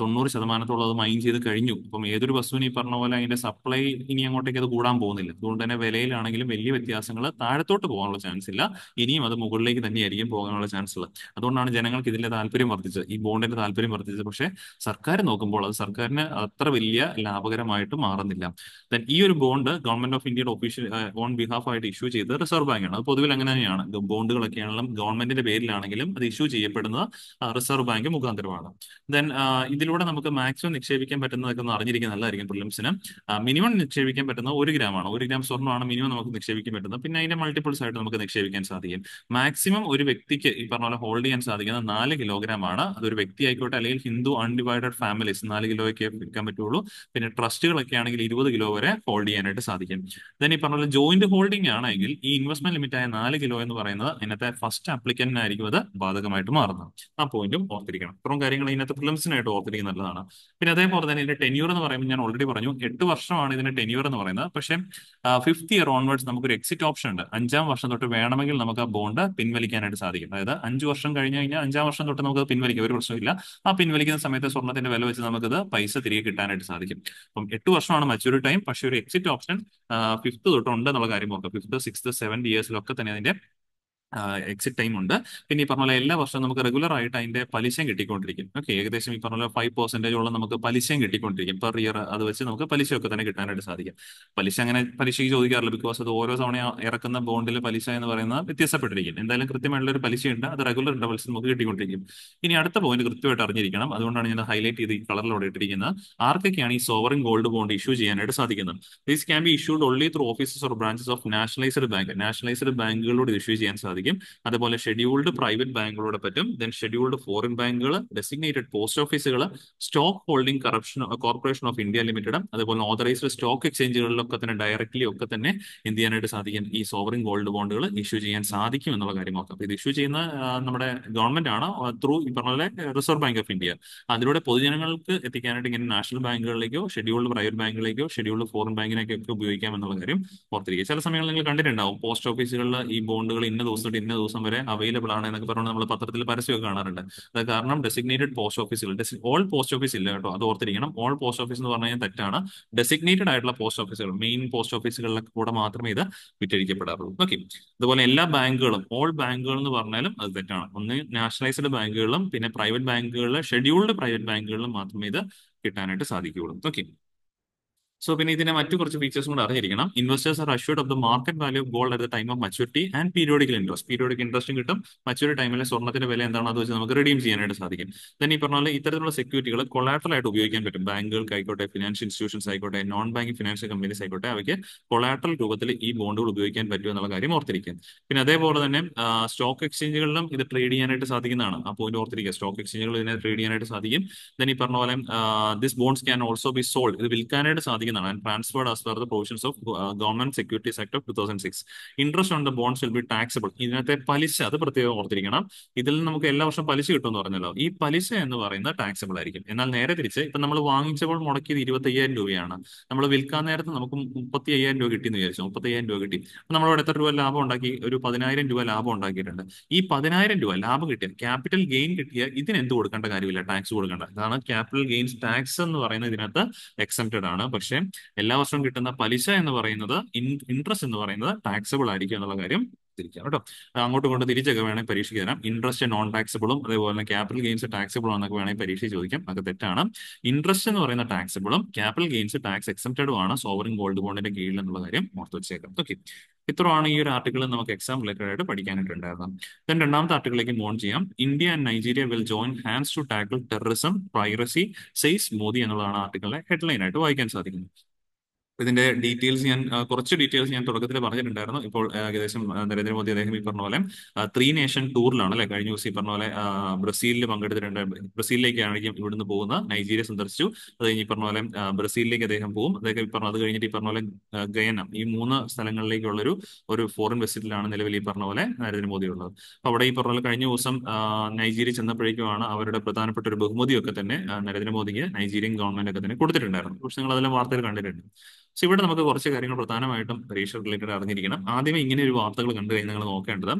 തൊണ്ണൂറ് ശതമാനത്തോളം അത് മൈൻ ചെയ്ത് കഴിഞ്ഞു അപ്പം ഏതൊരു വസ്തുവിനും ഈ പറഞ്ഞ പോലെ അതിന്റെ സപ്ലൈ ഇനി അങ്ങോട്ടേക്ക് അത് കൂടാൻ പോകുന്നില്ല അതുകൊണ്ട് തന്നെ വിലയിലാണെങ്കിലും വലിയ വ്യത്യാസങ്ങൾ താഴത്തോട്ട് പോകാനുള്ള ചാൻസ് ഇല്ല ഇനിയും അത് മുകളിലേക്ക് തന്നെയായിരിക്കും പോകാനുള്ള ചാൻസ് ഉള്ളത് അതുകൊണ്ടാണ് ജനങ്ങൾക്ക് ഇതിന്റെ താല്പര്യം വർദ്ധിച്ചത് ഈ ബോണ്ടിന്റെ താല്പര്യം വർദ്ധിച്ചത് പക്ഷേ സർക്കാർ നോക്കുമ്പോൾ അത് സർക്കാരിന് അത്ര വലിയ ലാഭകരമായിട്ട് മാറുന്നില്ല ദെൻ ഈ ഒരു ബോണ്ട് ഗവൺമെന്റ് ഓഫ് ഇന്ത്യയുടെ ഒഫീഷ്യൽ ഓൺ ബിഹാഫ് ആയിട്ട് ഇഷ്യൂ ചെയ്തത് റിസർവ് ബാങ്ക് ആണ് അത് പൊതുവിൽ അങ്ങനെ തന്നെയാണ് ബോണ്ടുകളൊക്കെ ആണെങ്കിലും ഗവൺമെന്റിന്റെ പേരിലാണെങ്കിലും അത് ഇഷ്യൂ ചെയ്യപ്പെടുന്നത് റിസർവ് ബാങ്ക് മുഖാന്തരമാണ് ദെൻ ഇതിലൂടെ നമുക്ക് മാക്സിമം നിക്ഷേപിക്കാൻ പറ്റുന്നതൊക്കെ ഒന്ന് നല്ലതായിരിക്കും പ്രിലിംസിന് മിനിമം നിക്ഷേപിക്കാൻ പറ്റുന്ന ഒരു ഗ്രാമാണ് ഒരു ഗ്രാം സ്വർണ്ണമാണ് മിനിമം നമുക്ക് നിക്ഷേപിക്കാൻ പറ്റുന്നത് പിന്നെ അതിന്റെ മൾട്ടിപ്പിൾസ് ആയിട്ട് നമുക്ക് നിക്ഷേപിക്കാൻ സാധിക്കും മാക്സിമം ഒരു വ്യക്തിക്ക് ഈ പറഞ്ഞ പോലെ ഹോൾഡ് ചെയ്യാൻ സാധിക്കുന്ന നാല് കിലോഗ്രാം ആണ് അതൊരു വ്യക്തി ആയിക്കോട്ടെ അല്ലെങ്കിൽ ഹിന്ദു അൺഡിവൈഡഡ് ഫാമിലി ഫാമിലീസ് നാല് കിലോയ്ക്ക് വിൽക്കാൻ പറ്റുള്ളൂ പിന്നെ ട്രസ്റ്റുകളൊക്കെ ആണെങ്കിൽ ഇരുപത് കിലോ വരെ ഹോൾഡ് ചെയ്യാനായിട്ട് സാധിക്കും ദെൻ ഈ പറഞ്ഞ ജോയിന്റ് ഹോൾഡിംഗ് ആണെങ്കിൽ ഈ ഇൻവെസ്റ്റ്മെന്റ് ലിമിറ്റ് ആയ നാല് കിലോ എന്ന് പറയുന്നത് ഇന്നത്തെ ഫസ്റ്റ് ആപ്ലിക്കന്റിനായിരിക്കും അത് ബാധകമായിട്ട് മാറുന്നത് ആ പോയിന്റും ഓർത്തിരിക്കണം ഇത്രയും കാര്യങ്ങൾ ഇതിനകത്ത് പ്രിലിംസിനായിട്ട് ഓർത്തിരിക്കുന്ന നല്ലതാണ് പിന്നെ അതേപോലെ തന്നെ ഇതിന്റെ ടെന്യൂർ എന്ന് പറയുമ്പോൾ ഞാൻ ഓൾറെഡി പറഞ്ഞു എട്ട് വർഷമാണ് ഇതിന്റെ ടെന്യൂർ എന്ന് പറയുന്നത് പക്ഷേ ഫിഫ്ത്ത് ഇയർ ഓൺവേർഡ്സ് നമുക്കൊരു എക്സിറ്റ് ഓപ്ഷൻ ഉണ്ട് അഞ്ചാം വർഷം തൊട്ട് വേണമെങ്കിൽ നമുക്ക് ആ ബോണ്ട് പിൻവലിക്കാനായിട്ട് സാധിക്കും അതായത് അഞ്ച് വർഷം കഴിഞ്ഞ് കഴിഞ്ഞാൽ അഞ്ചാം വർഷം തൊട്ട് നമുക്ക് പിൻവലിക്കാം ഒരു പ്രശ്നമില്ല ആ പിൻവലിക്കുന്ന സമയത്ത് സ്വർണ്ണത്തിന്റെ വില വില വെച്ച് നമുക്കത് പൈസ തിരികെ കിട്ടാനായിട്ട് സാധിക്കും അപ്പം എട്ട് വർഷമാണ് മച്യൂരി ടൈം പക്ഷേ ഒരു എക്സിറ്റ് ഓപ്ഷൻ ഫിഫ്ത്ത് തൊട്ടുണ്ട് എന്നുള്ള കാര്യം നോക്കാം ഫിഫ്ത്ത് സിക്സ് സെവൻ ഇയേഴ്സിലൊക്കെ തന്നെ അതിന്റെ എക്സിറ്റ് ടൈം ഉണ്ട് പിന്നെ ഈ പറഞ്ഞ പോലെ എല്ലാ വർഷവും നമുക്ക് റെഗുലർ ആയിട്ട് അതിന്റെ പലിശയും കിട്ടിക്കൊണ്ടിരിക്കും ഓക്കെ ഏകദേശം ഈ പറഞ്ഞ പോലെ ഫൈവ് ഉള്ള നമുക്ക് പലിശയും കിട്ടിക്കൊണ്ടിരിക്കും പെർ ഇയർ അത് വെച്ച് നമുക്ക് പലിശയൊക്കെ തന്നെ കിട്ടാനായിട്ട് സാധിക്കും പലിശ അങ്ങനെ പലിശയ്ക്ക് ചോദിക്കാറില്ല ബിക്കോസ് അത് ഓരോ തവണ ഇറക്കുന്ന ബോണ്ടിലെ പലിശ എന്ന് പറയുന്നത് വ്യത്യാസപ്പെട്ടിരിക്കും എന്തായാലും കൃത്യമായിട്ടുള്ള ഒരു പലിശയുണ്ട് അത് റെഗുലർ ഇന്റർവൽസ് നമുക്ക് കിട്ടിക്കൊണ്ടിരിക്കും ഇനി അടുത്ത പോയിന്റ് കൃത്യമായിട്ട് അറിഞ്ഞിരിക്കണം അതുകൊണ്ടാണ് ഞാൻ ഹൈലൈറ്റ് ചെയ്ത് ഈ കളറിലൂടെ ഇട്ടിരിക്കുന്നത് ആർക്കൊക്കെയാണ് ഈ സോവറിംഗ് ഗോൾഡ് ബോണ്ട് ഇഷ്യൂ ചെയ്യാനായിട്ട് സാധിക്കുന്നത് these can be issued only through offices or branches of nationalised bank nationalised ബാങ്കുകളോട് ഇഷ്യൂ ചെയ്യാൻ സാധിക്കും സാധിക്കും അതുപോലെ ഷെഡ്യൂൾഡ് പ്രൈവറ്റ് ബാങ്കുകളോട് പറ്റും ദെൻ ഷെഡ്യൂൾഡ് ഫോറിൻ ബാങ്കുകൾ ഡെസിഗ്നേറ്റഡ് പോസ്റ്റ് ഓഫീസുകൾ stock holding corruption corporation of India limited അതുപോലെ ഓതറൈസ്ഡ് സ്റ്റോക്ക് എക്സ്ചേഞ്ചുകളിലൊക്കെ തന്നെ ഡയറക്ട്ലി ഒക്കെ തന്നെ എന്ത് ചെയ്യാനായിട്ട് സാധിക്കും ഈ സോവറിൻ ഗോൾഡ് ബോണ്ടുകൾ ഇഷ്യൂ ചെയ്യാൻ സാധിക്കും എന്നുള്ള കാര്യം നോക്കാം ഇത് ഇഷ്യൂ ചെയ്യുന്ന നമ്മുടെ ഗവൺമെന്റ് ആണ് ത്രൂ ഈ പറഞ്ഞ റിസർവ് ബാങ്ക് ഓഫ് ഇന്ത്യ അതിലൂടെ പൊതുജനങ്ങൾക്ക് എത്തിക്കാനായിട്ട് ഇങ്ങനെ നാഷണൽ ബാങ്കുകളിലേക്കോ ഷെഡ്യൂൾഡ് പ്രൈവറ്റ് ബാങ്കുകളിലേക്കോ ഷെഡ്യൂൾഡ് ഫോറിൻ ബാങ്കിനൊക്കെ ഉപയോഗിക്കാം എന്നുള്ള കാര്യം ഓർത്തിരിക്കുക ചില സമയങ്ങളിൽ നിങ്ങൾ കണ്ടിട്ടുണ്ടാവും പോസ്റ്റ് ഓഫീസുകളിൽ ഈ ബോണ്ടുകൾ ഇന്ന ദിവസം തൊട്ട് ഇന്ന ദിവസം വരെ അവൈലബിൾ ആണ് എന്നൊക്കെ പറഞ്ഞുകൊണ്ട് നമ്മൾ പത്രത്തിൽ പരസ്യമൊക്കെ കാണാറുണ്ട് അത് കാരണം ഡെസിഗ്നേറ്റഡ് പോസ്റ്റ് ഓഫീസുകൾ ഓൾ പോസ്റ്റ് ഓഫീസ് ഇല്ല കേട്ടോ അത് ഓർത്തിരിക്കണം ഓൾ പോസ്റ്റ് ഓഫീസ് എന്ന് പറഞ്ഞു കഴിഞ്ഞാൽ തെറ്റാണ് ഡെസിഗ്നേറ്റഡ് ആയിട്ടുള്ള പോസ്റ്റ് ഓഫീസുകൾ മെയിൻ പോസ്റ്റ് ഓഫീസുകളിലൊക്കെ കൂടെ മാത്രമേ ഇത് വിറ്റഴിക്കപ്പെടാറുള്ളൂ ഓക്കെ അതുപോലെ എല്ലാ ബാങ്കുകളും ഓൾ ബാങ്കുകൾ എന്ന് പറഞ്ഞാലും അത് തെറ്റാണ് ഒന്ന് നാഷണലൈസ്ഡ് ബാങ്കുകളിലും പിന്നെ പ്രൈവറ്റ് ബാങ്കുകളിലെ ഷെഡ്യൂൾഡ് പ്രൈവറ്റ് ബാങ്കുകളിലും മാത്രമേ ഇത് കിട്ടാനായിട്ട് സാധിക്കുകയുള്ളൂ ഓക്കെ സോ പിന്നെ ഇതിന്റെ മറ്റു കുറച്ച് ഫീച്ചേഴ്സും കൂടെ അറിഞ്ഞിരിക്കണം investors are assured of the market value of gold at the time of maturity and periodical interest periodic ഇൻട്രസ്റ്റും കിട്ടും മച്യൂരിറ്റി ടൈമിലെ സ്വർണ്ണത്തിന്റെ വില എന്താണ് അത് വെച്ച് നമുക്ക് റിഡീം ചെയ്യാനായിട്ട് സാധിക്കും ദൻ ഈ പറഞ്ഞാൽ ഇത്തരത്തിലുള്ള സെക്യൂരിറ്റികൾ കൊളാറ്ററൽ ആയിട്ട് ഉപയോഗിക്കാൻ പറ്റും ബാങ്കുകൾക്ക് ആയിക്കോട്ടെ ഫിനാൻഷ്യൽ ഇൻസ്റ്റിറ്റ്യൂഷൻസ് ആയിക്കോട്ടെ നോൺ ബാങ്കിങ് ഫിനാൻഷ്യൽ കമ്പനീസ് ആയിക്കോട്ടെ അവയ്ക്ക് കൊളാറ്ററൽ രൂപത്തിൽ ഈ ബോണ്ടുകൾ ഉപയോഗിക്കാൻ പറ്റും എന്നുള്ള കാര്യം ഓർത്തിരിക്കും പിന്നെ അതേപോലെ തന്നെ സ്റ്റോക്ക് എക്സ്ചേഞ്ചുകളിലും ഇത് ട്രേഡ് ചെയ്യാനായിട്ട് സാധിക്കുന്നതാണ് ആ പോയിന്റ് ഓർത്തിരിക്കുക സ്റ്റോക്ക് എക്സ്ചേഞ്ചുകൾ ഇതിനെ ട്രേഡ് ചെയ്യാനായിട്ട് സാധിക്കും ദൻ ഈ പറഞ്ഞ പോലെ this bonds can also be sold ഇത് വിൽക്കാനായിട്ട് സാധിക്കും എന്നാണ് and transferred as per the provisions of government securities act of two thousand six interest on the bonds will be taxable ഇതിനകത്തെ പലിശ അത് പ്രത്യേകം ഓർത്തിരിക്കണം ഇതിൽ നമുക്ക് എല്ലാ വർഷം പലിശ കിട്ടുമെന്ന് പറഞ്ഞല്ലോ ഈ പലിശ എന്ന് പറയുന്നത് ടാക്സബിൾ ആയിരിക്കും എന്നാൽ നേരെ തിരിച്ച് ഇപ്പൊ നമ്മൾ വാങ്ങിച്ചപ്പോൾ മുടക്കിയത് ഇരുപത്തി അയ്യായിരം രൂപയാണ് നമ്മൾ വിൽക്കാൻ നേരത്ത് നമുക്ക് മുപ്പത്തി അയ്യായിരം രൂപ കിട്ടിയെന്ന് വിചാരിച്ചു മുപ്പത്തി അയ്യായിരം രൂപ കിട്ടി ഇവിടെ എത്ര രൂപ ലാഭം ഉണ്ടാക്കി ഒരു പതിനായിരം രൂപ ലാഭം ഉണ്ടാക്കിയിട്ടുണ്ട് ഈ പതിനായിരം രൂപ ലാഭം കിട്ടിയ ക്യാപിറ്റൽ ഗെയിൻ കിട്ടിയ ഇതിന് എന്ത് കൊടുക്കേണ്ട കാര്യമില്ല ടാക്സ് കൊടുക്കേണ്ട ഇതാണ് ക്യാപിറ്റൽ ഗെയിൻസ് ടാക്സ് എന്ന് പറയുന്നത് ഇതിനകത്ത് എക്സെപ്റ്റഡ് ആണ് പക്ഷേ എല്ലാ വർഷവും കിട്ടുന്ന പലിശ എന്ന് പറയുന്നത് ഇൻട്രസ്റ്റ് എന്ന് പറയുന്നത് ടാക്സബിൾ ആയിരിക്കും എന്നുള്ള കാര്യം തിരിക്കാം കേട്ടോ അങ്ങോട്ട് കൊണ്ട് തിരിച്ചൊക്കെ വേണമെങ്കിൽ പരീക്ഷയ്ക്ക് തരാം ഇൻട്രസ്റ്റ് നോൺ ടാക്സിബിളും അതേപോലെ തന്നെ ക്യാപിറ്റൽ ഗെയിൻസ് ടാക്സിബിൾ എന്നൊക്കെ വേണമെങ്കിൽ പരീക്ഷ ചോദിക്കാം അതൊക്കെ തെറ്റാണ് ഇൻട്രസ്റ്റ് എന്ന് പറയുന്ന ടാക്സിബിളും ക്യാപിറ്റൽ ഗെയിൻസ് ടാക്സ് എക്സെപ്റ്റഡും ആണ് സോവറിൻ ഗോൾഡ് ബോണ്ടിന്റെ കീഴിൽ എന്നുള്ള കാര്യം ഓർത്ത് വെച്ചേക്കാം ഓക്കെ ഇത്രയാണ് ഈ ഒരു ആർട്ടിക്കിൾ നമുക്ക് എക്സാം റിലേറ്റഡ് ആയിട്ട് പഠിക്കാനായിട്ടുണ്ടായിരുന്നു ദെൻ രണ്ടാമത്തെ ആർട്ടിക്കിളിലേക്ക് മോൺ ചെയ്യാം India and Nigeria will join hands to tackle terrorism piracy says Modi എന്നുള്ളതാണ് ആർട്ടിക്കിളിലെ ഹെഡ്ലൈൻ ആയിട്ട് വായിക്കാൻ സാധിക്കുന്നത് ഇതിന്റെ ഡീറ്റെയിൽസ് ഞാൻ കുറച്ച് ഡീറ്റെയിൽസ് ഞാൻ തുടക്കത്തിൽ പറഞ്ഞിട്ടുണ്ടായിരുന്നു ഇപ്പോൾ ഏകദേശം നരേന്ദ്രമോദി അദ്ദേഹം ഈ പറഞ്ഞ പോലെ ത്രീ നേഷൻ ടൂറിലാണ് അല്ലെ കഴിഞ്ഞ ദിവസം ഈ പറഞ്ഞ പോലെ ബ്രസീലിൽ പങ്കെടുത്തിട്ടുണ്ട് ബ്രസീലിലേക്കായിരിക്കും ഇവിടുന്ന് പോകുന്ന നൈജീരിയ സന്ദർശിച്ചു അത് കഴിഞ്ഞ് ഈ പറഞ്ഞ പോലെ ബ്രസീലിലേക്ക് അദ്ദേഹം പോകും അദ്ദേഹം ഈ പറഞ്ഞ അത് കഴിഞ്ഞിട്ട് ഈ പറഞ്ഞ പോലെ ഗയനം ഈ മൂന്ന് സ്ഥലങ്ങളിലേക്കുള്ളൊരു ഒരു ഫോറിൻ വിസിറ്റിലാണ് നിലവിൽ ഈ പറഞ്ഞ പോലെ നരേന്ദ്രമോദി ഉള്ളത് അപ്പൊ അവിടെ ഈ പറഞ്ഞ പോലെ കഴിഞ്ഞ ദിവസം നൈജീരിയ ചെന്നപ്പോഴേക്കുമാണ് അവരുടെ പ്രധാനപ്പെട്ട ഒരു ബഹുമതിയൊക്കെ തന്നെ നരേന്ദ്രമോദിക്ക് നൈജീരിയൻ ഗവൺമെന്റ് ഒക്കെ തന്നെ കൊടുത്തിട്ടുണ്ടായിരുന്നു പക്ഷെ നിങ്ങൾ അതെല്ലാം വാർത്തയിൽ കണ്ടിട്ടുണ്ട് സോ ഇവിടെ നമുക്ക് കുറച്ച് കാര്യങ്ങൾ പ്രധാനമായിട്ടും പരീക്ഷ റിലേറ്റഡ് അറിഞ്ഞിരിക്കണം ആദ്യമേ ഇങ്ങനെ ഒരു വാർത്തകൾ കണ്ടു കഴിഞ്ഞാൽ നിങ്ങൾ നോക്കേണ്ടത്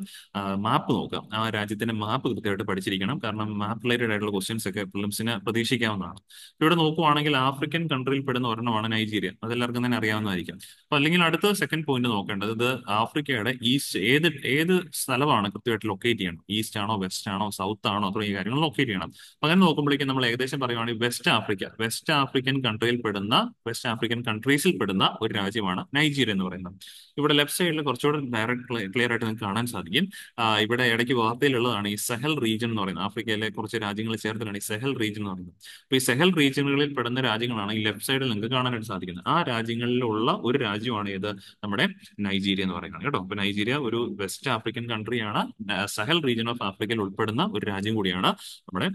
മാപ്പ് നോക്കാം ആ രാജ്യത്തിന്റെ മാപ്പ് കൃത്യമായിട്ട് പഠിച്ചിരിക്കണം കാരണം മാപ്പ് റിലേറ്റഡ് ആയിട്ടുള്ള ക്വസ്റ്റ്യൻസ് ഒക്കെ പ്രിലിംസിന് പ്രതീക്ഷിക്കാവുന്നതാണ് ഇവിടെ നോക്കുവാണെങ്കിൽ ആഫ്രിക്കൻ കൺട്രിയിൽ പെടുന്ന ഒരെണ്ണമാണ് നൈജീരിയ അതെല്ലാവർക്കും തന്നെ അറിയാവുന്നതായിരിക്കും അപ്പൊ അല്ലെങ്കിൽ അടുത്ത സെക്കൻഡ് പോയിന്റ് നോക്കേണ്ടത് ഇത് ആഫ്രിക്കയുടെ ഈസ്റ്റ് ഏത് ഏത് സ്ഥലമാണ് കൃത്യമായിട്ട് ലൊക്കേറ്റ് ചെയ്യണം ഈസ്റ്റ് ആണോ വെസ്റ്റ് ആണോ സൗത്ത് ആണോ തുടങ്ങിയ കാര്യങ്ങൾ ലൊക്കേറ്റ് ചെയ്യണം അപ്പൊ അങ്ങനെ നോക്കുമ്പോഴേക്കും നമ്മൾ ഏകദേശം പറയുവാണെങ്കിൽ വെസ്റ്റ് ആഫ്രിക്ക വെസ്റ്റ് ആഫ്രിക്കൻ കൺട്രിയിൽ പെടുന്ന വെസ്റ്റ് ആഫ്രിക്കൻ കൺട്രീസിൽ അറിയപ്പെടുന്ന ഒരു രാജ്യമാണ് നൈജീരിയ എന്ന് പറയുന്നത് ഇവിടെ ലെഫ്റ്റ് സൈഡിൽ കുറച്ചുകൂടെ ഡയറക്റ്റ് ക്ലിയർ ആയിട്ട് നിങ്ങൾക്ക് കാണാൻ സാധിക്കും ഇവിടെ ഇടയ്ക്ക് വാർത്തയിലുള്ളതാണ് ഈ സെഹൽ റീജിയൻ എന്ന് പറയുന്നത് ആഫ്രിക്കയിലെ കുറച്ച് രാജ്യങ്ങൾ ചേർത്തിട്ടാണ് ഈ സെഹൽ റീജിയൻ എന്ന് പറയുന്നത് അപ്പോൾ ഈ സെഹൽ റീജിയനുകളിൽ പെടുന്ന രാജ്യങ്ങളാണ് ഈ ലെഫ്റ്റ് സൈഡിൽ നിങ്ങൾക്ക് കാണാനായിട്ട് സാധിക്കുന്നത് ആ രാജ്യങ്ങളിലുള്ള ഒരു രാജ്യമാണ് ഇത് നമ്മുടെ നൈജീരിയ എന്ന് പറയുന്നത് കേട്ടോ അപ്പോൾ നൈജീരിയ ഒരു വെസ്റ്റ് ആഫ്രിക്കൻ കൺട്രിയാണ് സെഹൽ റീജിയൻ ഓഫ് ആഫ്രിക്കയിൽ ഉൾപ്പെടുന്ന ഒരു രാജ്യം കൂടിയാണ് നമ്മുടെ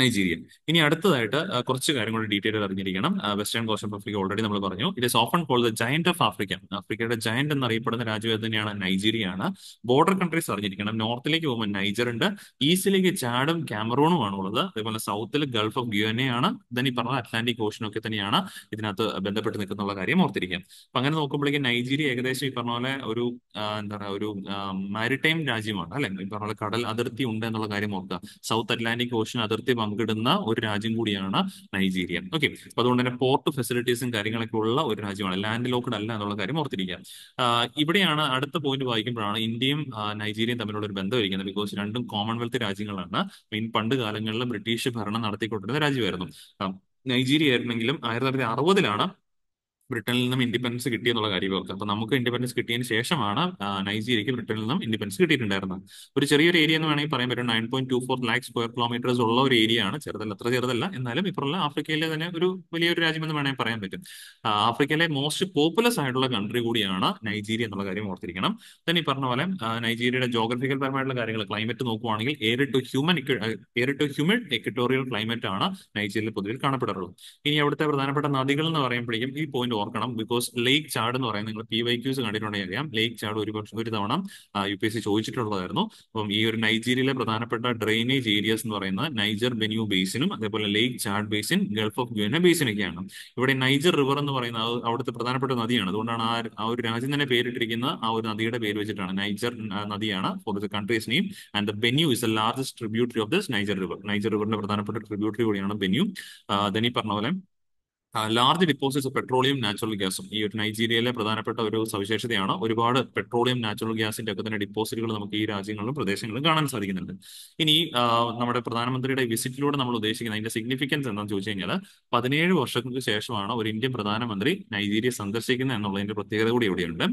നൈജീരിയൻ ഇനി അടുത്തതായിട്ട് കുറച്ച് കാര്യങ്ങൾ ഡീറ്റെയിൽ അറിഞ്ഞിരിക്കണം western coast of Africa already നമ്മൾ പറഞ്ഞു it is often call the giant of Africa ആഫ്രിക്കയുടെ ജയന്റ് എന്നറിയപ്പെടുന്ന രാജ്യം തന്നെയാണ് നൈജീരിയ ആണ് ബോർഡർ കൺട്രീസ് അറിഞ്ഞിരിക്കണം നോർത്തിലേക്ക് പോകുമ്പോൾ നൈജർ ഉണ്ട് ഈസ്റ്റിലേക്ക് ചാഡും ക്യാമറൂണും ആണ് ഉള്ളത് അതേപോലെ സൗത്തിൽ ഗൾഫ് ഓഫ് ഗ്യുവനെയാണ് ദൻ ഈ പറഞ്ഞ അറ്റ്ലാന്റിക് ഓഷനൊക്കെ തന്നെയാണ് ഇതിനകത്ത് ബന്ധപ്പെട്ട് നിൽക്കുന്ന കാര്യം ഓർത്തിരിക്കാം അപ്പൊ അങ്ങനെ നോക്കുമ്പോഴേക്കും നൈജീരിയ ഏകദേശം ഈ പറഞ്ഞ പോലെ ഒരു എന്താ പറയുക ഒരു മാരിടൈം രാജ്യമാണ് അല്ലെ ഈ പറഞ്ഞ പോലെ കടൽ അതിർത്തി ഉണ്ട് എന്നുള്ള കാര്യം ഓർക്കുക സൗത്ത് അറ്റ്ലാന്റിക് ഓഷൻ അതിർത്തി പങ്കിടുന്ന ഒരു രാജ്യം കൂടിയാണ് നൈജീരിയ ഓക്കെ അപ്പൊ അതുകൊണ്ട് തന്നെ പോർട്ട് ഫെസിലിറ്റീസും കാര്യങ്ങളൊക്കെ ഉള്ള ഒരു രാജ്യമാണ് ലാൻഡ് ലോക്ക്ഡ് അല്ല എന്നുള്ള കാര്യം ഓർത്തിരിക്കുക ഇവിടെയാണ് അടുത്ത പോയിന്റ് വായിക്കുമ്പോഴാണ് ഇന്ത്യയും നൈജീരിയയും തമ്മിലുള്ള ഒരു ബന്ധം ഇരിക്കുന്നത് ബിക്കോസ് രണ്ടും കോമൺവെൽത്ത് രാജ്യങ്ങളാണ് മീൻ പണ്ട് കാലങ്ങളിൽ ബ്രിട്ടീഷ് ഭരണം നടത്തിക്കൊണ്ടിരുന്ന രാജ്യമായിരുന്നു നൈജീരിയ ആയിരുന്നെങ്കിലും ആയിരത്തി തൊള്ളായിരത്തി അറുപതിലാണ് ബ്രിട്ടനിൽ നിന്നും ഇൻഡിപെൻഡൻസ് കിട്ടി എന്നുള്ള കാര്യം ഓർക്കുക അപ്പൊ നമുക്ക് ഇൻഡിപെൻഡൻസ് കിട്ടിയതിന് ശേഷമാണ് നൈജീരിയക്ക് ബ്രിട്ടനിൽ നിന്നും ഇൻഡിപെൻഡൻസ് കിട്ടിയിട്ടുണ്ടായിരുന്നത് ഒരു ചെറിയൊരു ഏരിയ എന്ന് വേണമെങ്കിൽ പറയാൻ പറ്റും nine point two four lakh square kilometres ഉള്ള ഒരു ഏരിയ ആണ് ചെറുതല്ല അത്ര ചെറുതല്ല എന്നാലും ഇപ്പോഴുള്ള ആഫ്രിക്കയിലെ തന്നെ ഒരു വലിയൊരു രാജ്യം എന്ന് വേണമെങ്കിൽ പറയാൻ പറ്റും ആഫ്രിക്കയിലെ മോസ്റ്റ് പോപ്പുലസ് ആയിട്ടുള്ള കൺട്രി കൂടിയാണ് നൈജീരിയ എന്നുള്ള കാര്യം ഓർത്തിരിക്കണം തന്നെ ഈ പറഞ്ഞ പോലെ നൈജീരിയയുടെ ജോഗ്രഫിക്കൽ പരമായിട്ടുള്ള കാര്യങ്ങൾ ക്ലൈമറ്റ് നോക്കുവാണെങ്കിൽ to human to human equatorial climate ആണ് നൈജീരിയയിൽ പൊതുവിൽ കാണപ്പെടാറുള്ളത് ഇനി അവിടുത്തെ പ്രധാനപ്പെട്ട നദികൾ എന്ന് പറയുമ്പോഴേക്കും ഈ പോയിന്റ് ഓർക്കണം ബിക്കോസ് ലേക്ക് ചാട് എന്ന് പറയുന്നത് നിങ്ങൾ പി വൈ ക്യൂസ് കണ്ടിട്ടുണ്ടെങ്കിൽ അറിയാം ലേക്ക് ചാട് ഒരു പക്ഷേ ഒരു തവണ യു പി എസ് സി ചോദിച്ചിട്ടുള്ളതായിരുന്നു അപ്പം ഈ ഒരു നൈജീരിയയിലെ പ്രധാനപ്പെട്ട ഡ്രെയിനേജ് ഏരിയസ് എന്ന് പറയുന്നത് നൈജർ ബെന്യു ബേസിനും അതേപോലെ lake Chad basin gulf of Guinea ബേസിനൊക്കെയാണ് ഇവിടെ നൈജർ റിവർ എന്ന് പറയുന്ന അവിടുത്തെ പ്രധാനപ്പെട്ട നദിയാണ് അതുകൊണ്ടാണ് ആ ഒരു രാജ്യം തന്നെ പേരിട്ടിരിക്കുന്ന ആ ഒരു നദിയുടെ പേര് വെച്ചിട്ടാണ് നൈജർ നദിയാണ് for the country's name and the Benue is the largest tributary of this Niger river Niger റിവറിന്റെ പ്രധാനപ്പെട്ട ട്രിബ്യൂട്ടറി കൂടിയാണ് ബെന്യു ദനി പറഞ്ഞ പോലെ ലാർജ് ഡിപ്പോസിറ്റ്സ് പെട്രോളിയം നാച്ചുറൽ ഗ്യാസും ഈ ഒരു നൈജീരിയയിലെ പ്രധാനപ്പെട്ട ഒരു സവിശേഷതയാണ് ഒരുപാട് പെട്രോളിയം നാച്ചുറൽ ഗ്യാസിന്റെ ഒക്കെ തന്നെ ഡിപ്പോസിറ്റുകൾ നമുക്ക് ഈ രാജ്യങ്ങളിലും പ്രദേശങ്ങളിലും കാണാൻ സാധിക്കുന്നുണ്ട് ഇനി നമ്മുടെ പ്രധാനമന്ത്രിയുടെ വിസിറ്റിലൂടെ നമ്മൾ ഉദ്ദേശിക്കുന്നത് അതിന്റെ സിഗ്നിഫിക്കൻസ് എന്താണെന്ന് ചോദിച്ചു കഴിഞ്ഞാൽ പതിനേഴ് വർഷങ്ങൾക്ക് ശേഷമാണ് ഒരു ഇന്ത്യൻ പ്രധാനമന്ത്രി നൈജീരിയ സന്ദർശിക്കുന്നത് എന്നുള്ളതിന്റെ പ്രത്യേകത കൂടി ഇവിടെയുണ്ട്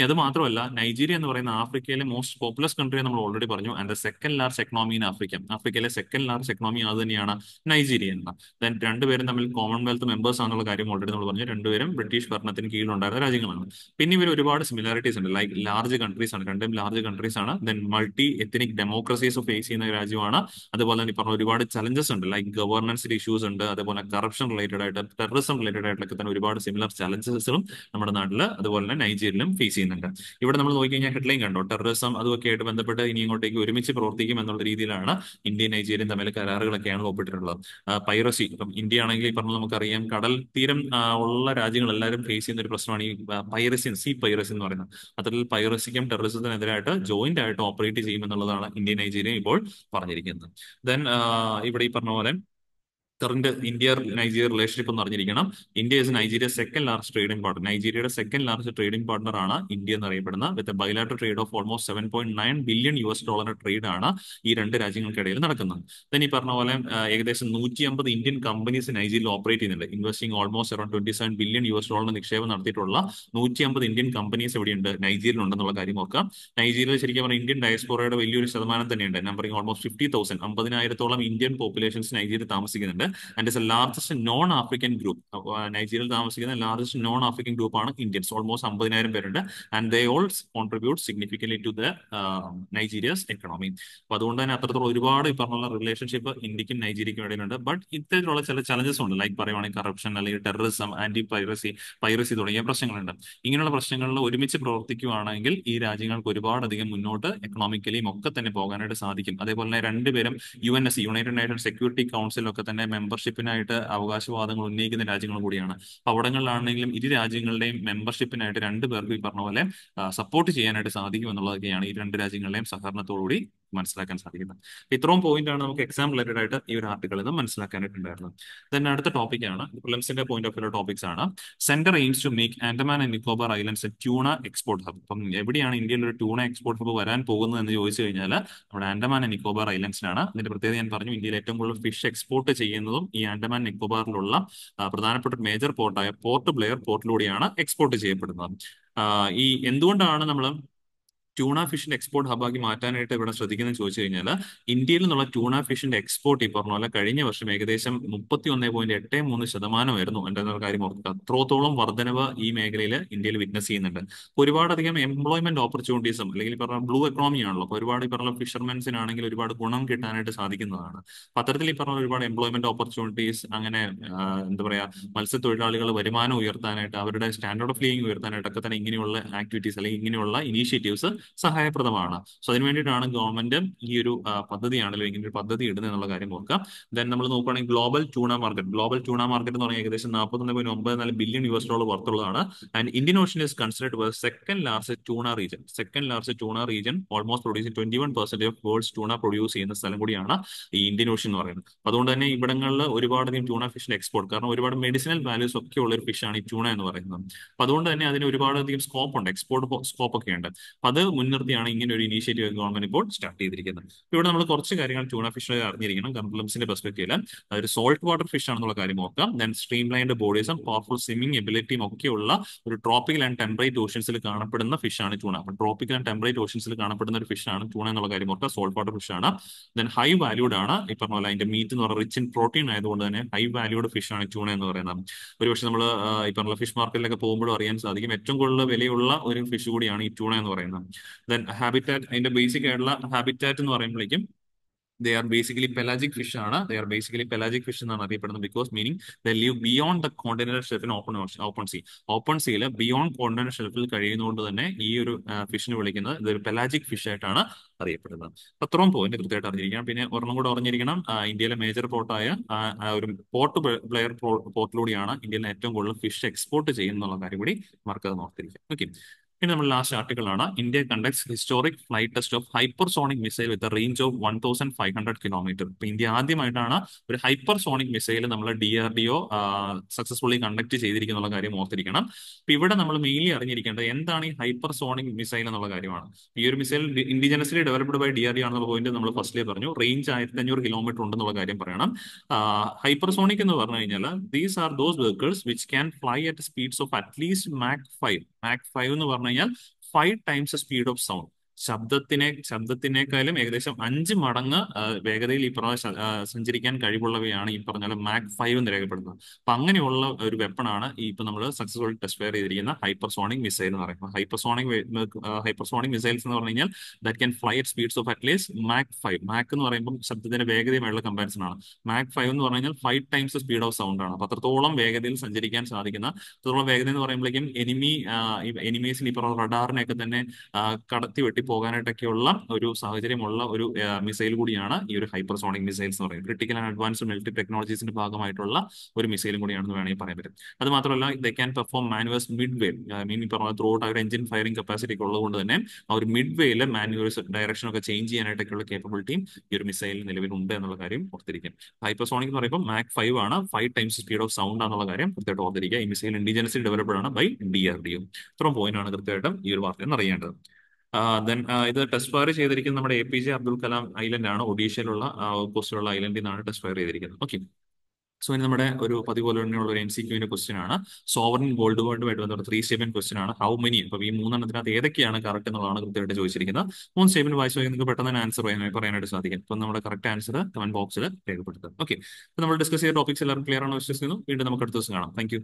ഇനി അത് മാത്രമല്ല നൈജീരിയ എന്ന് പറയുന്ന ആഫ്രിക്കയിലെ മോസ്റ്റ് പോപ്പുലസ് കൺട്രി നമ്മൾ ഓൾറെഡി പറഞ്ഞു and second large economy in Africa ആഫ്രിക്കയിലെ സെക്കൻഡ് ലാർജ് എക്കണോമി അത് തന്നെയാണ് നൈജീരിയ എന്ന ദെൻ രണ്ടുപേരും തമ്മിൽ കോമൺവെൽത്ത് മെമ്പേഴ്സ് ആണെന്നുള്ള കാര്യം ഓൾറെഡി നമ്മൾ പറഞ്ഞു രണ്ടുപേരും ബ്രിട്ടീഷ് ഭരണത്തിന് കീഴിലുണ്ടായിരുന്ന രാജ്യങ്ങളാണ് പിന്നെ ഇവർ ഒരുപാട് സിമിലാരിറ്റീസ് ഉണ്ട് ലൈക്ക് ലാർജ് കൺട്രീസ് ആണ് രണ്ടും ലാർജ് കൺട്രീസ് ആണ് then multi ethnic democracies face ചെയ്യുന്ന രാജ്യമാണ് അതുപോലെ തന്നെ പറഞ്ഞ ഒരുപാട് ചലഞ്ചസ് ഉണ്ട് ലൈക്ക് ഗവർണൻസ് ഇഷ്യൂസ് ഉണ്ട് അതുപോലെ കറപ്ഷൻ റിലേറ്റഡ് ആയിട്ട് ടെററിസം റിലേറ്റഡ് ആയിട്ടൊക്കെ തന്നെ ഒരുപാട് സിമിലർ ചലഞ്ചസും നമ്മുടെ നാട്ടിൽ അതുപോലെ തന്നെ നൈജീരിയയിലും ഫേസ് ചെയ്യുന്നു ചെയ്യുന്നുണ്ട് ഇവിടെ നമ്മൾ നോക്കിക്കഴിഞ്ഞാൽ ഹെഡ്ലൈൻ കണ്ടോ ടെററിസം അതൊക്കെ ആയിട്ട് ബന്ധപ്പെട്ട് ഇനി ഇങ്ങോട്ടേക്ക് ഒരുമിച്ച് പ്രവർത്തിക്കും എന്നുള്ള രീതിയിലാണ് ഇന്ത്യ നൈജീരിയൻ തമ്മിൽ കരാറുകളൊക്കെയാണ് ഒപ്പിട്ടിട്ടുള്ളത് പൈറസി ഇപ്പം ഇന്ത്യ ആണെങ്കിൽ പറഞ്ഞു നമുക്കറിയാം കടൽ തീരം ഉള്ള രാജ്യങ്ങൾ എല്ലാവരും ഫേസ് ചെയ്യുന്ന ഒരു പ്രശ്നമാണ് ഈ പൈറസി സീ പൈറസി എന്ന് പറയുന്നത് അത്തരത്തിൽ പൈറസിക്കും ടെററിസത്തിനെതിരായിട്ട് ജോയിന്റ് ആയിട്ട് ഓപ്പറേറ്റ് ചെയ്യുമെന്നുള്ളതാണ് ഇന്ത്യ നൈജീരിയ ഇപ്പോൾ പറഞ്ഞിരിക്കുന്നത് ദെൻ ഇവിടെ ഈ പറഞ്ഞ പോലെ ഖത്തറിന്റെ ഇന്ത്യ നൈജീരിയ റിലേഷൻഷിപ്പ് എന്ന് അറിഞ്ഞിരിക്കണം India is Nigeria second large trading partner നൈജീരിയയുടെ സെക്കൻഡ് ലാർജ് ട്രേഡിംഗ് പാർട്ണർ ആണ് ഇന്ത്യ എന്ന് അറിയപ്പെടുന്ന with bilateral trade of almost seven point nine billion U S dollar trade ആണ് ഈ രണ്ട് രാജ്യങ്ങൾക്കിടയിൽ നടക്കുന്നത് ദൻ ഈ പറഞ്ഞ പോലെ ഏകദേശം നൂറ്റി അമ്പത് ഇന്ത്യൻ കമ്പനീസ് നൈജീരിയയിൽ ഓപ്പറേറ്റ് ചെയ്യുന്നുണ്ട് investing almost around twenty seven billion U S dollar നിക്ഷേപം നടത്തിയിട്ടുള്ള നൂറ്റി അമ്പത് ഇന്ത്യൻ കമ്പനീസ് ഇവിടെയുണ്ട് നൈജീരിയയിൽ ഉണ്ടെന്നുള്ള കാര്യം നോക്കാം നൈജീരിയയിൽ ശരിക്കും പറഞ്ഞാൽ ഇന്ത്യൻ ഡയസ്പോറയുടെ വലിയൊരു ശതമാനം തന്നെയുണ്ട് നമ്പറിംഗ് ഓൾമോസ്റ്റ് ഫിഫ്റ്റി തൗസൻഡ് അമ്പതിനായിരത്തോളം ഇന്ത്യൻ പോപ്പുലേഷൻസ് നൈജീരിയ താമസിക്കുന്നുണ്ട് and is a largest non African group നൈജീരിയയിൽ താമസിക്കുന്ന ലാർജസ്റ്റ് നോൺ ആഫ്രിക്കൻ ഗ്രൂപ്പ് ആണ് ഇന്ത്യൻസ് ഓൾമോസ്റ്റ് അമ്പതിനായിരം പേരുണ്ട് and they all contribute significantly to the Nigeria's economy അപ്പൊ അതുകൊണ്ട് തന്നെ അത്രത്തോളം ഒരുപാട് ഈ പറഞ്ഞുള്ള റിലേഷൻഷിപ്പ് ഇന്ത്യക്കും നൈജീരിയക്കും ഇടയിലുണ്ട് ബട്ട് ഇത്തരത്തിലുള്ള ചില ചലഞ്ചസ് ഉണ്ട് ലൈക്ക് പറയുവാണെങ്കിൽ കറപ്ഷൻ അല്ലെങ്കിൽ ടെററിസം ആന്റി പൈറസി പൈറസി തുടങ്ങിയ പ്രശ്നങ്ങളുണ്ട് ഇങ്ങനെയുള്ള പ്രശ്നങ്ങളിൽ ഒരുമിച്ച് പ്രവർത്തിക്കുകയാണെങ്കിൽ ഈ രാജ്യങ്ങൾക്ക് ഒരുപാടധികം മുന്നോട്ട് എക്കണോമിക്കലിയും ഒക്കെ തന്നെ പോകാനായിട്ട് സാധിക്കും അതേപോലെ തന്നെ രണ്ടുപേരും U N S united nation security കൗൺസിലൊക്കെ തന്നെ മെമ്പർഷിപ്പിനായിട്ട് അവകാശവാദങ്ങൾ ഉന്നയിക്കുന്ന രാജ്യങ്ങൾ കൂടിയാണ് അപ്പൊ അവിടങ്ങളിലാണെങ്കിലും ഇരു രാജ്യങ്ങളുടെയും മെമ്പർഷിപ്പിനായിട്ട് രണ്ടു പേർക്കും ഈ പറഞ്ഞ പോലെ സപ്പോർട്ട് ചെയ്യാനായിട്ട് സാധിക്കും എന്നുള്ളതൊക്കെയാണ് ഈ രണ്ട് രാജ്യങ്ങളുടെയും സഹകരണത്തോടുകൂടി മനസ്സിലാക്കാൻ സാധിക്കുന്നത് ഇത്രയും പോയിന്റ് ആണ് നമുക്ക് എക്സാം റിലേറ്റഡ് ആയിട്ട് ഈ ഒരു ആർട്ടിക്കിളിൽ നിന്ന് മനസ്സിലാക്കാനായിട്ടുണ്ടായിരുന്നത് തന്നെ അടുത്ത ടോപ്പിക് ആണ് പ്രിലിംസിന്റെ പോയിന്റ് ഓഫ് വ്യൂ ടോപ്പിക്സ് ആണ് centre aims to make Andaman and Nicobar islands tuna export hub അപ്പം എവിടെയാണ് ഇന്ത്യയിൽ ഒരു ട്യൂണ എക്സ്പോർട്ട് ഹബ് വരാൻ പോകുന്നത് എന്ന് ചോദിച്ചു കഴിഞ്ഞാൽ നമ്മുടെ ആൻഡമാൻ ആൻഡ് നിക്കോബാർ ഐലൻഡ്സിനാണ് അതിന്റെ പ്രത്യേകത ഞാൻ പറഞ്ഞു ഇന്ത്യയിൽ ഏറ്റവും കൂടുതൽ ഫിഷ് എക്സ്പോർട്ട് ചെയ്യുന്നതും ഈ ആൻഡമാൻ നിക്കോബാറിലുള്ള പ്രധാനപ്പെട്ട മേജർ പോർട്ടായ പോർട്ട് ബ്ലെയർ പോർട്ടിലൂടെയാണ് എക്സ്പോർട്ട് ചെയ്യപ്പെടുന്നത് ഈ എന്തുകൊണ്ടാണ് നമ്മൾ ട്യൂണ ഫിഷിന്റെ എക്സ്പോർട്ട് ഹബ്ബാക്കി മാറ്റാനായിട്ട് ഇവിടെ ശ്രദ്ധിക്കുന്നത് ചോദിച്ചു കഴിഞ്ഞാൽ ഇന്ത്യയിൽ നിന്നുള്ള ട്യൂണ ഫിഷിന്റെ എക്സ്പോർട്ട് ഈ പറഞ്ഞ പോലെ കഴിഞ്ഞ വർഷം ഏകദേശം മുപ്പത്തി ഒന്ന് പോയിന്റ് എട്ട് മൂന്ന് ശതമാനമായിരുന്നു എന്റെ കാര്യം ഓർക്കുക അത്രത്തോളം വർധനവ് ഈ മേഖലയിൽ ഇന്ത്യയിൽ വിറ്റ്നസ് ചെയ്യുന്നുണ്ട് ഒരുപാടധികം എംപ്ലോയ്മെന്റ് ഓപ്പർച്യൂണിറ്റീസും അല്ലെങ്കിൽ പറഞ്ഞ ബ്ലൂ എക്കോണമി ആണല്ലോ ഒരുപാട് ഈ പറഞ്ഞ ഫിഷർമെൻസിനാണെങ്കിൽ ഒരുപാട് ഗുണം കിട്ടാനായിട്ട് സാധിക്കുന്നതാണ് പത്രത്തിൽ ഈ പറഞ്ഞ ഒരുപാട് എംപ്ലോയ്മെന്റ് ഓപ്പർച്യൂണിറ്റീസ് അങ്ങനെ എന്താ പറയാ മത്സ്യത്തൊഴിലാളികൾ വരുമാനം ഉയർത്താനായിട്ട് അവരുടെ സ്റ്റാൻഡേർഡ് ഓഫ് ലിവിംഗ് ഉയർത്താനായിട്ടൊക്കെ തന്നെ ഇങ്ങനെയുള്ള ആക്ടിവിറ്റീസ് അല്ലെങ്കിൽ ഇങ്ങനെയുള്ള ഇനീഷ്യേറ്റീവ്സ് സഹായപ്രദമാണ് സോ അതിന് വേണ്ടിയിട്ടാണ് ഗവൺമെന്റ് ഈ ഒരു പദ്ധതിയാണ് അല്ലെങ്കിൽ ഇങ്ങനെ ഒരു പദ്ധതി ഇടുന്നത് എന്നുള്ള കാര്യം ഓർക്കാം ദെൻ നമ്മൾ നോക്കുകയാണെങ്കിൽ global tuna market global tuna market എന്ന് പറഞ്ഞാൽ ഏകദേശം നാൽപ്പത്തൊന്ന് പോയിന്റ് ഒമ്പത് നാല് ബില്യൺ യു എസ് ഡോളർ വർത്തുള്ളതാണ് and Indian ocean is considered second largest tuna region second largest tuna region almost produce twenty one percent of world's tuna produce ചെയ്യുന്ന സ്ഥലം കൂടിയാണ് ഈ ഇന്ത്യൻ ഓഷൻ എന്ന് പറയുന്നത് അതുകൊണ്ട് തന്നെ ഇവിടങ്ങളിൽ ഒരുപാട് ട്യൂണ ഫിഷിന്റെ എക്സ്പോർട്ട് കാരണം ഒരുപാട് മെഡിസിനൽ വാല്യൂസ് ഒക്കെ ഉള്ള ഒരു ഫിഷാണ് ഈ ട്യൂണ എന്ന് പറയുന്നത് അപ്പൊ അതുകൊണ്ട് തന്നെ അതിന് ഒരുപാട് അധികം സ്കോപ്പ് ഉണ്ട് എക്സ്പോർട്ട് സ്കോപ്പ് ഒക്കെ ഉണ്ട് അത് മുൻനിർത്തിയാണ് ഇങ്ങനെ ഒരു ഇനീഷ്യേറ്റീവ് ഗവൺമെന്റ് ഇപ്പോൾ സ്റ്റാർട്ട് ചെയ്തിരിക്കുന്നത് ഇവിടെ നമ്മൾ കുറച്ച് കാര്യങ്ങൾ ട്യൂണ ഫിഷ് അറിഞ്ഞിരിക്കണം കൺഫ്ലംസിന്റെ പെർസ്പെക്റ്റീവില് അതൊരു സോൾട്ട് വാട്ടർ ഫിഷ് ആണെന്നുള്ള കാര്യം നോക്കാം ദെൻ സ്ട്രീം ലൈൻഡ് ബോഡീസും പവർഫുൾ സ്വിമ്മിംഗ് എബിലിറ്റിയും ഒക്കെയുള്ള ഒരു ട്രോപ്പിക്കൽ ആൻഡ് ടെമ്പറേറ്റ് ഓഷ്യൻസിൽ കാണപ്പെടുന്ന ഫിഷ് ആണ് ട്യൂണ അപ്പൊ ട്രോപ്പിക്കൽ ആൻഡ് ടെമ്പറേറ്റ് ഓഷ്യൻസിൽ കാണപ്പെടുന്ന ഒരു ഫിഷ് ആണ് ട്യൂണ എന്നുള്ള കാര്യം ഓർക്കുക സോൾട്ട് വാട്ടർ ഫിഷ് ആണ് ദെൻ ഹൈ വാല്യൂഡ് ആണ് ഈ പറഞ്ഞ പോലെ അതിന്റെ മീറ്റ് എന്ന് പറഞ്ഞാൽ റിച്ച് ഇൻ പ്രോട്ടീൻ ആയതുകൊണ്ട് തന്നെ ഹൈ വാല്യൂഡ് ഫിഷ് ആണ് ട്യൂണ എന്ന് പറയുന്നത് പക്ഷേ നമ്മൾ ഈ പറഞ്ഞ ഫിഷ് മാർക്കറ്റിലൊക്കെ പോകുമ്പോഴും അറിയാൻ സാധിക്കും ഏറ്റവും കൂടുതൽ വിലയുള്ള ഒരു ഫിഷ് കൂടിയാണ് ഈ ചൂണ എന്ന് പറയുന്നത് ദെൻ ഹാബിറ്റാറ്റ് അതിന്റെ ബേസിക് ആയിട്ടുള്ള ഹാബിറ്റാറ്റ് എന്ന് പറയുമ്പോഴേക്കും they are basically pelagic fish ആണ് they are basically pelagic fish എന്നാണ് അറിയപ്പെടുന്നത് because meaning the live beyond the continental shelf in open open sea open സീയിൽ ബിയോണ്ട് കോണ്ടിനൽ ഷെൽഫിൽ കഴിയുന്നതുകൊണ്ട് തന്നെ ഈ ഒരു ഫിഷിനെ വിളിക്കുന്നത് ഇതൊരു പെലാജിക് ഫിഷ് ആയിട്ടാണ് അറിയപ്പെടുന്നത് അപ്പൊ അത്രയും പോയിന്റ് കൃത്യമായിട്ട് അറിഞ്ഞിരിക്കണം പിന്നെ ഒരെണ്ണം കൂടെ അറിഞ്ഞിരിക്കണം ഇന്ത്യയിലെ മേജർ പോർട്ടായ ഒരു പോർട്ട് പ്ലെയർ പോർട്ടിലൂടെയാണ് ഇന്ത്യയിലെ ഏറ്റവും കൂടുതൽ ഫിഷ് എക്സ്പോർട്ട് ചെയ്യുന്നുള്ള കാര്യം കൂടി മറക്കാതെ നോർത്തിരിക്കുക ഓക്കെ ഇനി നമ്മൾ ലാസ്റ്റ് ആർട്ടിക്കിളാണ് India conducts historic flight test of hypersonic missile with range of one thousand five hundred kilometre ഇപ്പൊ ഇന്ത്യ ആദ്യമായിട്ടാണ് ഒരു ഹൈപ്പർസോണിക് മിസൈൽ നമ്മൾ D R D O successfully conduct ചെയ്തിരിക്കുന്ന കാര്യം ഓർത്തിരിക്കണം ഇപ്പൊ ഇവിടെ നമ്മൾ മെയിൻലി അറിഞ്ഞിരിക്കേണ്ടത് എന്താണ് ഈ ഹൈപ്പർസോണിക് മിസൈൽ എന്നുള്ള കാര്യമാണ് ഈ ഒരു missile indigenously developed by D R D ആണെന്നുള്ള പോയിന്റ് നമ്മൾ ഫസ്റ്റ്ലി പറഞ്ഞു റേഞ്ച് ആയിരത്തി അഞ്ഞൂറ് കിലോമീറ്റർ ഉണ്ടെന്നുള്ള കാര്യം പറയണം ഹൈപ്പർസോണിക് എന്ന് പറഞ്ഞു കഴിഞ്ഞാൽ these are those vehicles which can fly at speeds of at least mach five mach five എന്ന് പറഞ്ഞു കഴിഞ്ഞാൽ five times speed of sound ശബ്ദത്തിനെ ശബ്ദത്തിനേക്കാളും ഏകദേശം അഞ്ച് മടങ്ങ് വേഗതയിൽ ഈ പ്രാവശ്യം സഞ്ചരിക്കാൻ കഴിവുള്ളവയാണ് ഈ പറഞ്ഞാൽ മാക് ഫൈവ് എന്ന് രേഖപ്പെടുന്നത് അപ്പൊ അങ്ങനെയുള്ള ഒരു വെപ്പണാണ് ഈ ഇപ്പൊ നമ്മൾ സക്സസ്ഫുൾ ടെസ്റ്റ് ഫെയർ ചെയ്തിരിക്കുന്ന ഹൈപ്പർസോണിക് മിസൈൽ എന്ന് പറയുന്നത് ഹൈപ്പർസോണിക് ഹൈപ്പർസോണിക് മിസൈൽസ് എന്ന് പറഞ്ഞു കഴിഞ്ഞാൽ that can fly at speeds of at least mach five mach എന്ന് പറയുമ്പോൾ ശബ്ദത്തിന്റെ വേഗതയുമായുള്ള കമ്പാരിസൺ ആണ് മാക് ഫൈവ് എന്ന് പറഞ്ഞു കഴിഞ്ഞാൽ five times speed of sound ആണ് അപ്പൊ അത്രത്തോളം വേഗതയിൽ സഞ്ചരിക്കാൻ സാധിക്കുന്ന അത്രത്തോളം വേഗത എന്ന് പറയുമ്പോഴേക്കും എനിമി എനിമീസിൽ ഈ പറഞ്ഞ റഡാറിനെയൊക്കെ തന്നെ കടത്തി വെട്ടി പോകാനായിട്ടൊക്കെയുള്ള ഒരു സാഹചര്യമുള്ള ഒരു മിസൈൽ കൂടിയാണ് ഈ ഒരു ഹൈപ്പർസോണിക് മിസൈൽസ് എന്ന് പറയുന്നത് ക്രിട്ടിക്കൽ ആൻഡ് അഡ്വാൻസ്ഡ് മിലിറ്ററി ടെക്നോളജീസിന്റെ ഭാഗമായിട്ടുള്ള ഒരു മിസൈലും കൂടിയാണെന്ന് വേണമെങ്കിൽ പറയാൻ പറ്റും അത് മാത്രമല്ല they can perform manoeuvres mid way mean പറഞ്ഞ throughout engine firing capacity ഒക്കെ ഉള്ളതുകൊണ്ട് തന്നെ ആ ഒരു മിഡ് വേയിൽ മാനുവേഴ്സ് ഡയറക്ഷൻ ഒക്കെ ചേഞ്ച് ചെയ്യാനായിട്ടൊക്കെയുള്ള കേപ്പബിലിറ്റിയും ഈ ഒരു മിസൈലിന് നിലവിലുണ്ട് എന്നുള്ള കാര്യം ഓർത്തിരിക്കും ഹൈപ്പർസോണിക് എന്ന് പറയുമ്പോൾ മാക് ഫൈവ് ആണ് five times speed of sound ആണെന്നുള്ള കാര്യം കൃത്യമായിട്ട് ഓർത്തിരിക്കുക ഈ മിസൈൽ ഇൻഡിജിനസിൽ ഡെവലപ്പ് ആണ് ബൈ ഡി ആർ ഡി യു ഇത്രയും ആണ് കൃത്യമായിട്ടും ഈ ഒരു വാർത്തയിൽ അറിയേണ്ടത് ദെൻ ഇത് ടെസ്റ്റ് ഫയർ ചെയ്തിരിക്കുന്നത് നമ്മുടെ A P J Abdul Kalam island ആണ് ഒഡീഷയിലുള്ള കോസ്റ്റിലുള്ള ഐലൻഡിൽ നിന്നാണ് ടെസ്റ്റ് ഫയർ ചെയ്തിരിക്കുന്നത് ഓക്കെ സോ ഇനി നമ്മുടെ ഒരു പതിവ് പോലെ തന്നെയുള്ള ഒരു എൻ സി ക്യൂവിന്റെ ക്വസ്റ്റ്യൻ ആണ് സോവർ ഗോൾഡ് ബോണ്ടുമായിട്ട് ബന്ധപ്പെട്ട ത്രീ സ്റ്റേറ്റ്മെന്റ് ക്വസ്റ്റ്യൻ ആണ് ഹൗ മെനി അപ്പൊ ഈ മൂന്നെണ്ണത്തിനകത്ത് ഏതൊക്കെയാണ് കറക്റ്റ് എന്നുള്ളതാണ് കൃത്യമായിട്ട് ചോദിച്ചിരിക്കുന്നത് മൂന്ന് സ്റ്റേറ്റ്മെന്റ് വായിച്ചു നിങ്ങൾക്ക് പെട്ടെന്ന് ആൻസർ പറയാനായിട്ട് സാധിക്കും അപ്പൊ നമ്മുടെ കറക്റ്റ് ആൻസർ കമന്റ് ബോക്സിൽ രേഖപ്പെടുത്തുക ഓക്കെ നമ്മൾ ഡിസ്കസ് ചെയ്ത ടോപ്പിക്സ് എല്ലാവരും ക്ലിയർ ആണോ വിശ്വസിക്കുന്നു വീണ്ടും നമുക്ക് അടുത്ത ദിവസം കാണാം താങ്ക്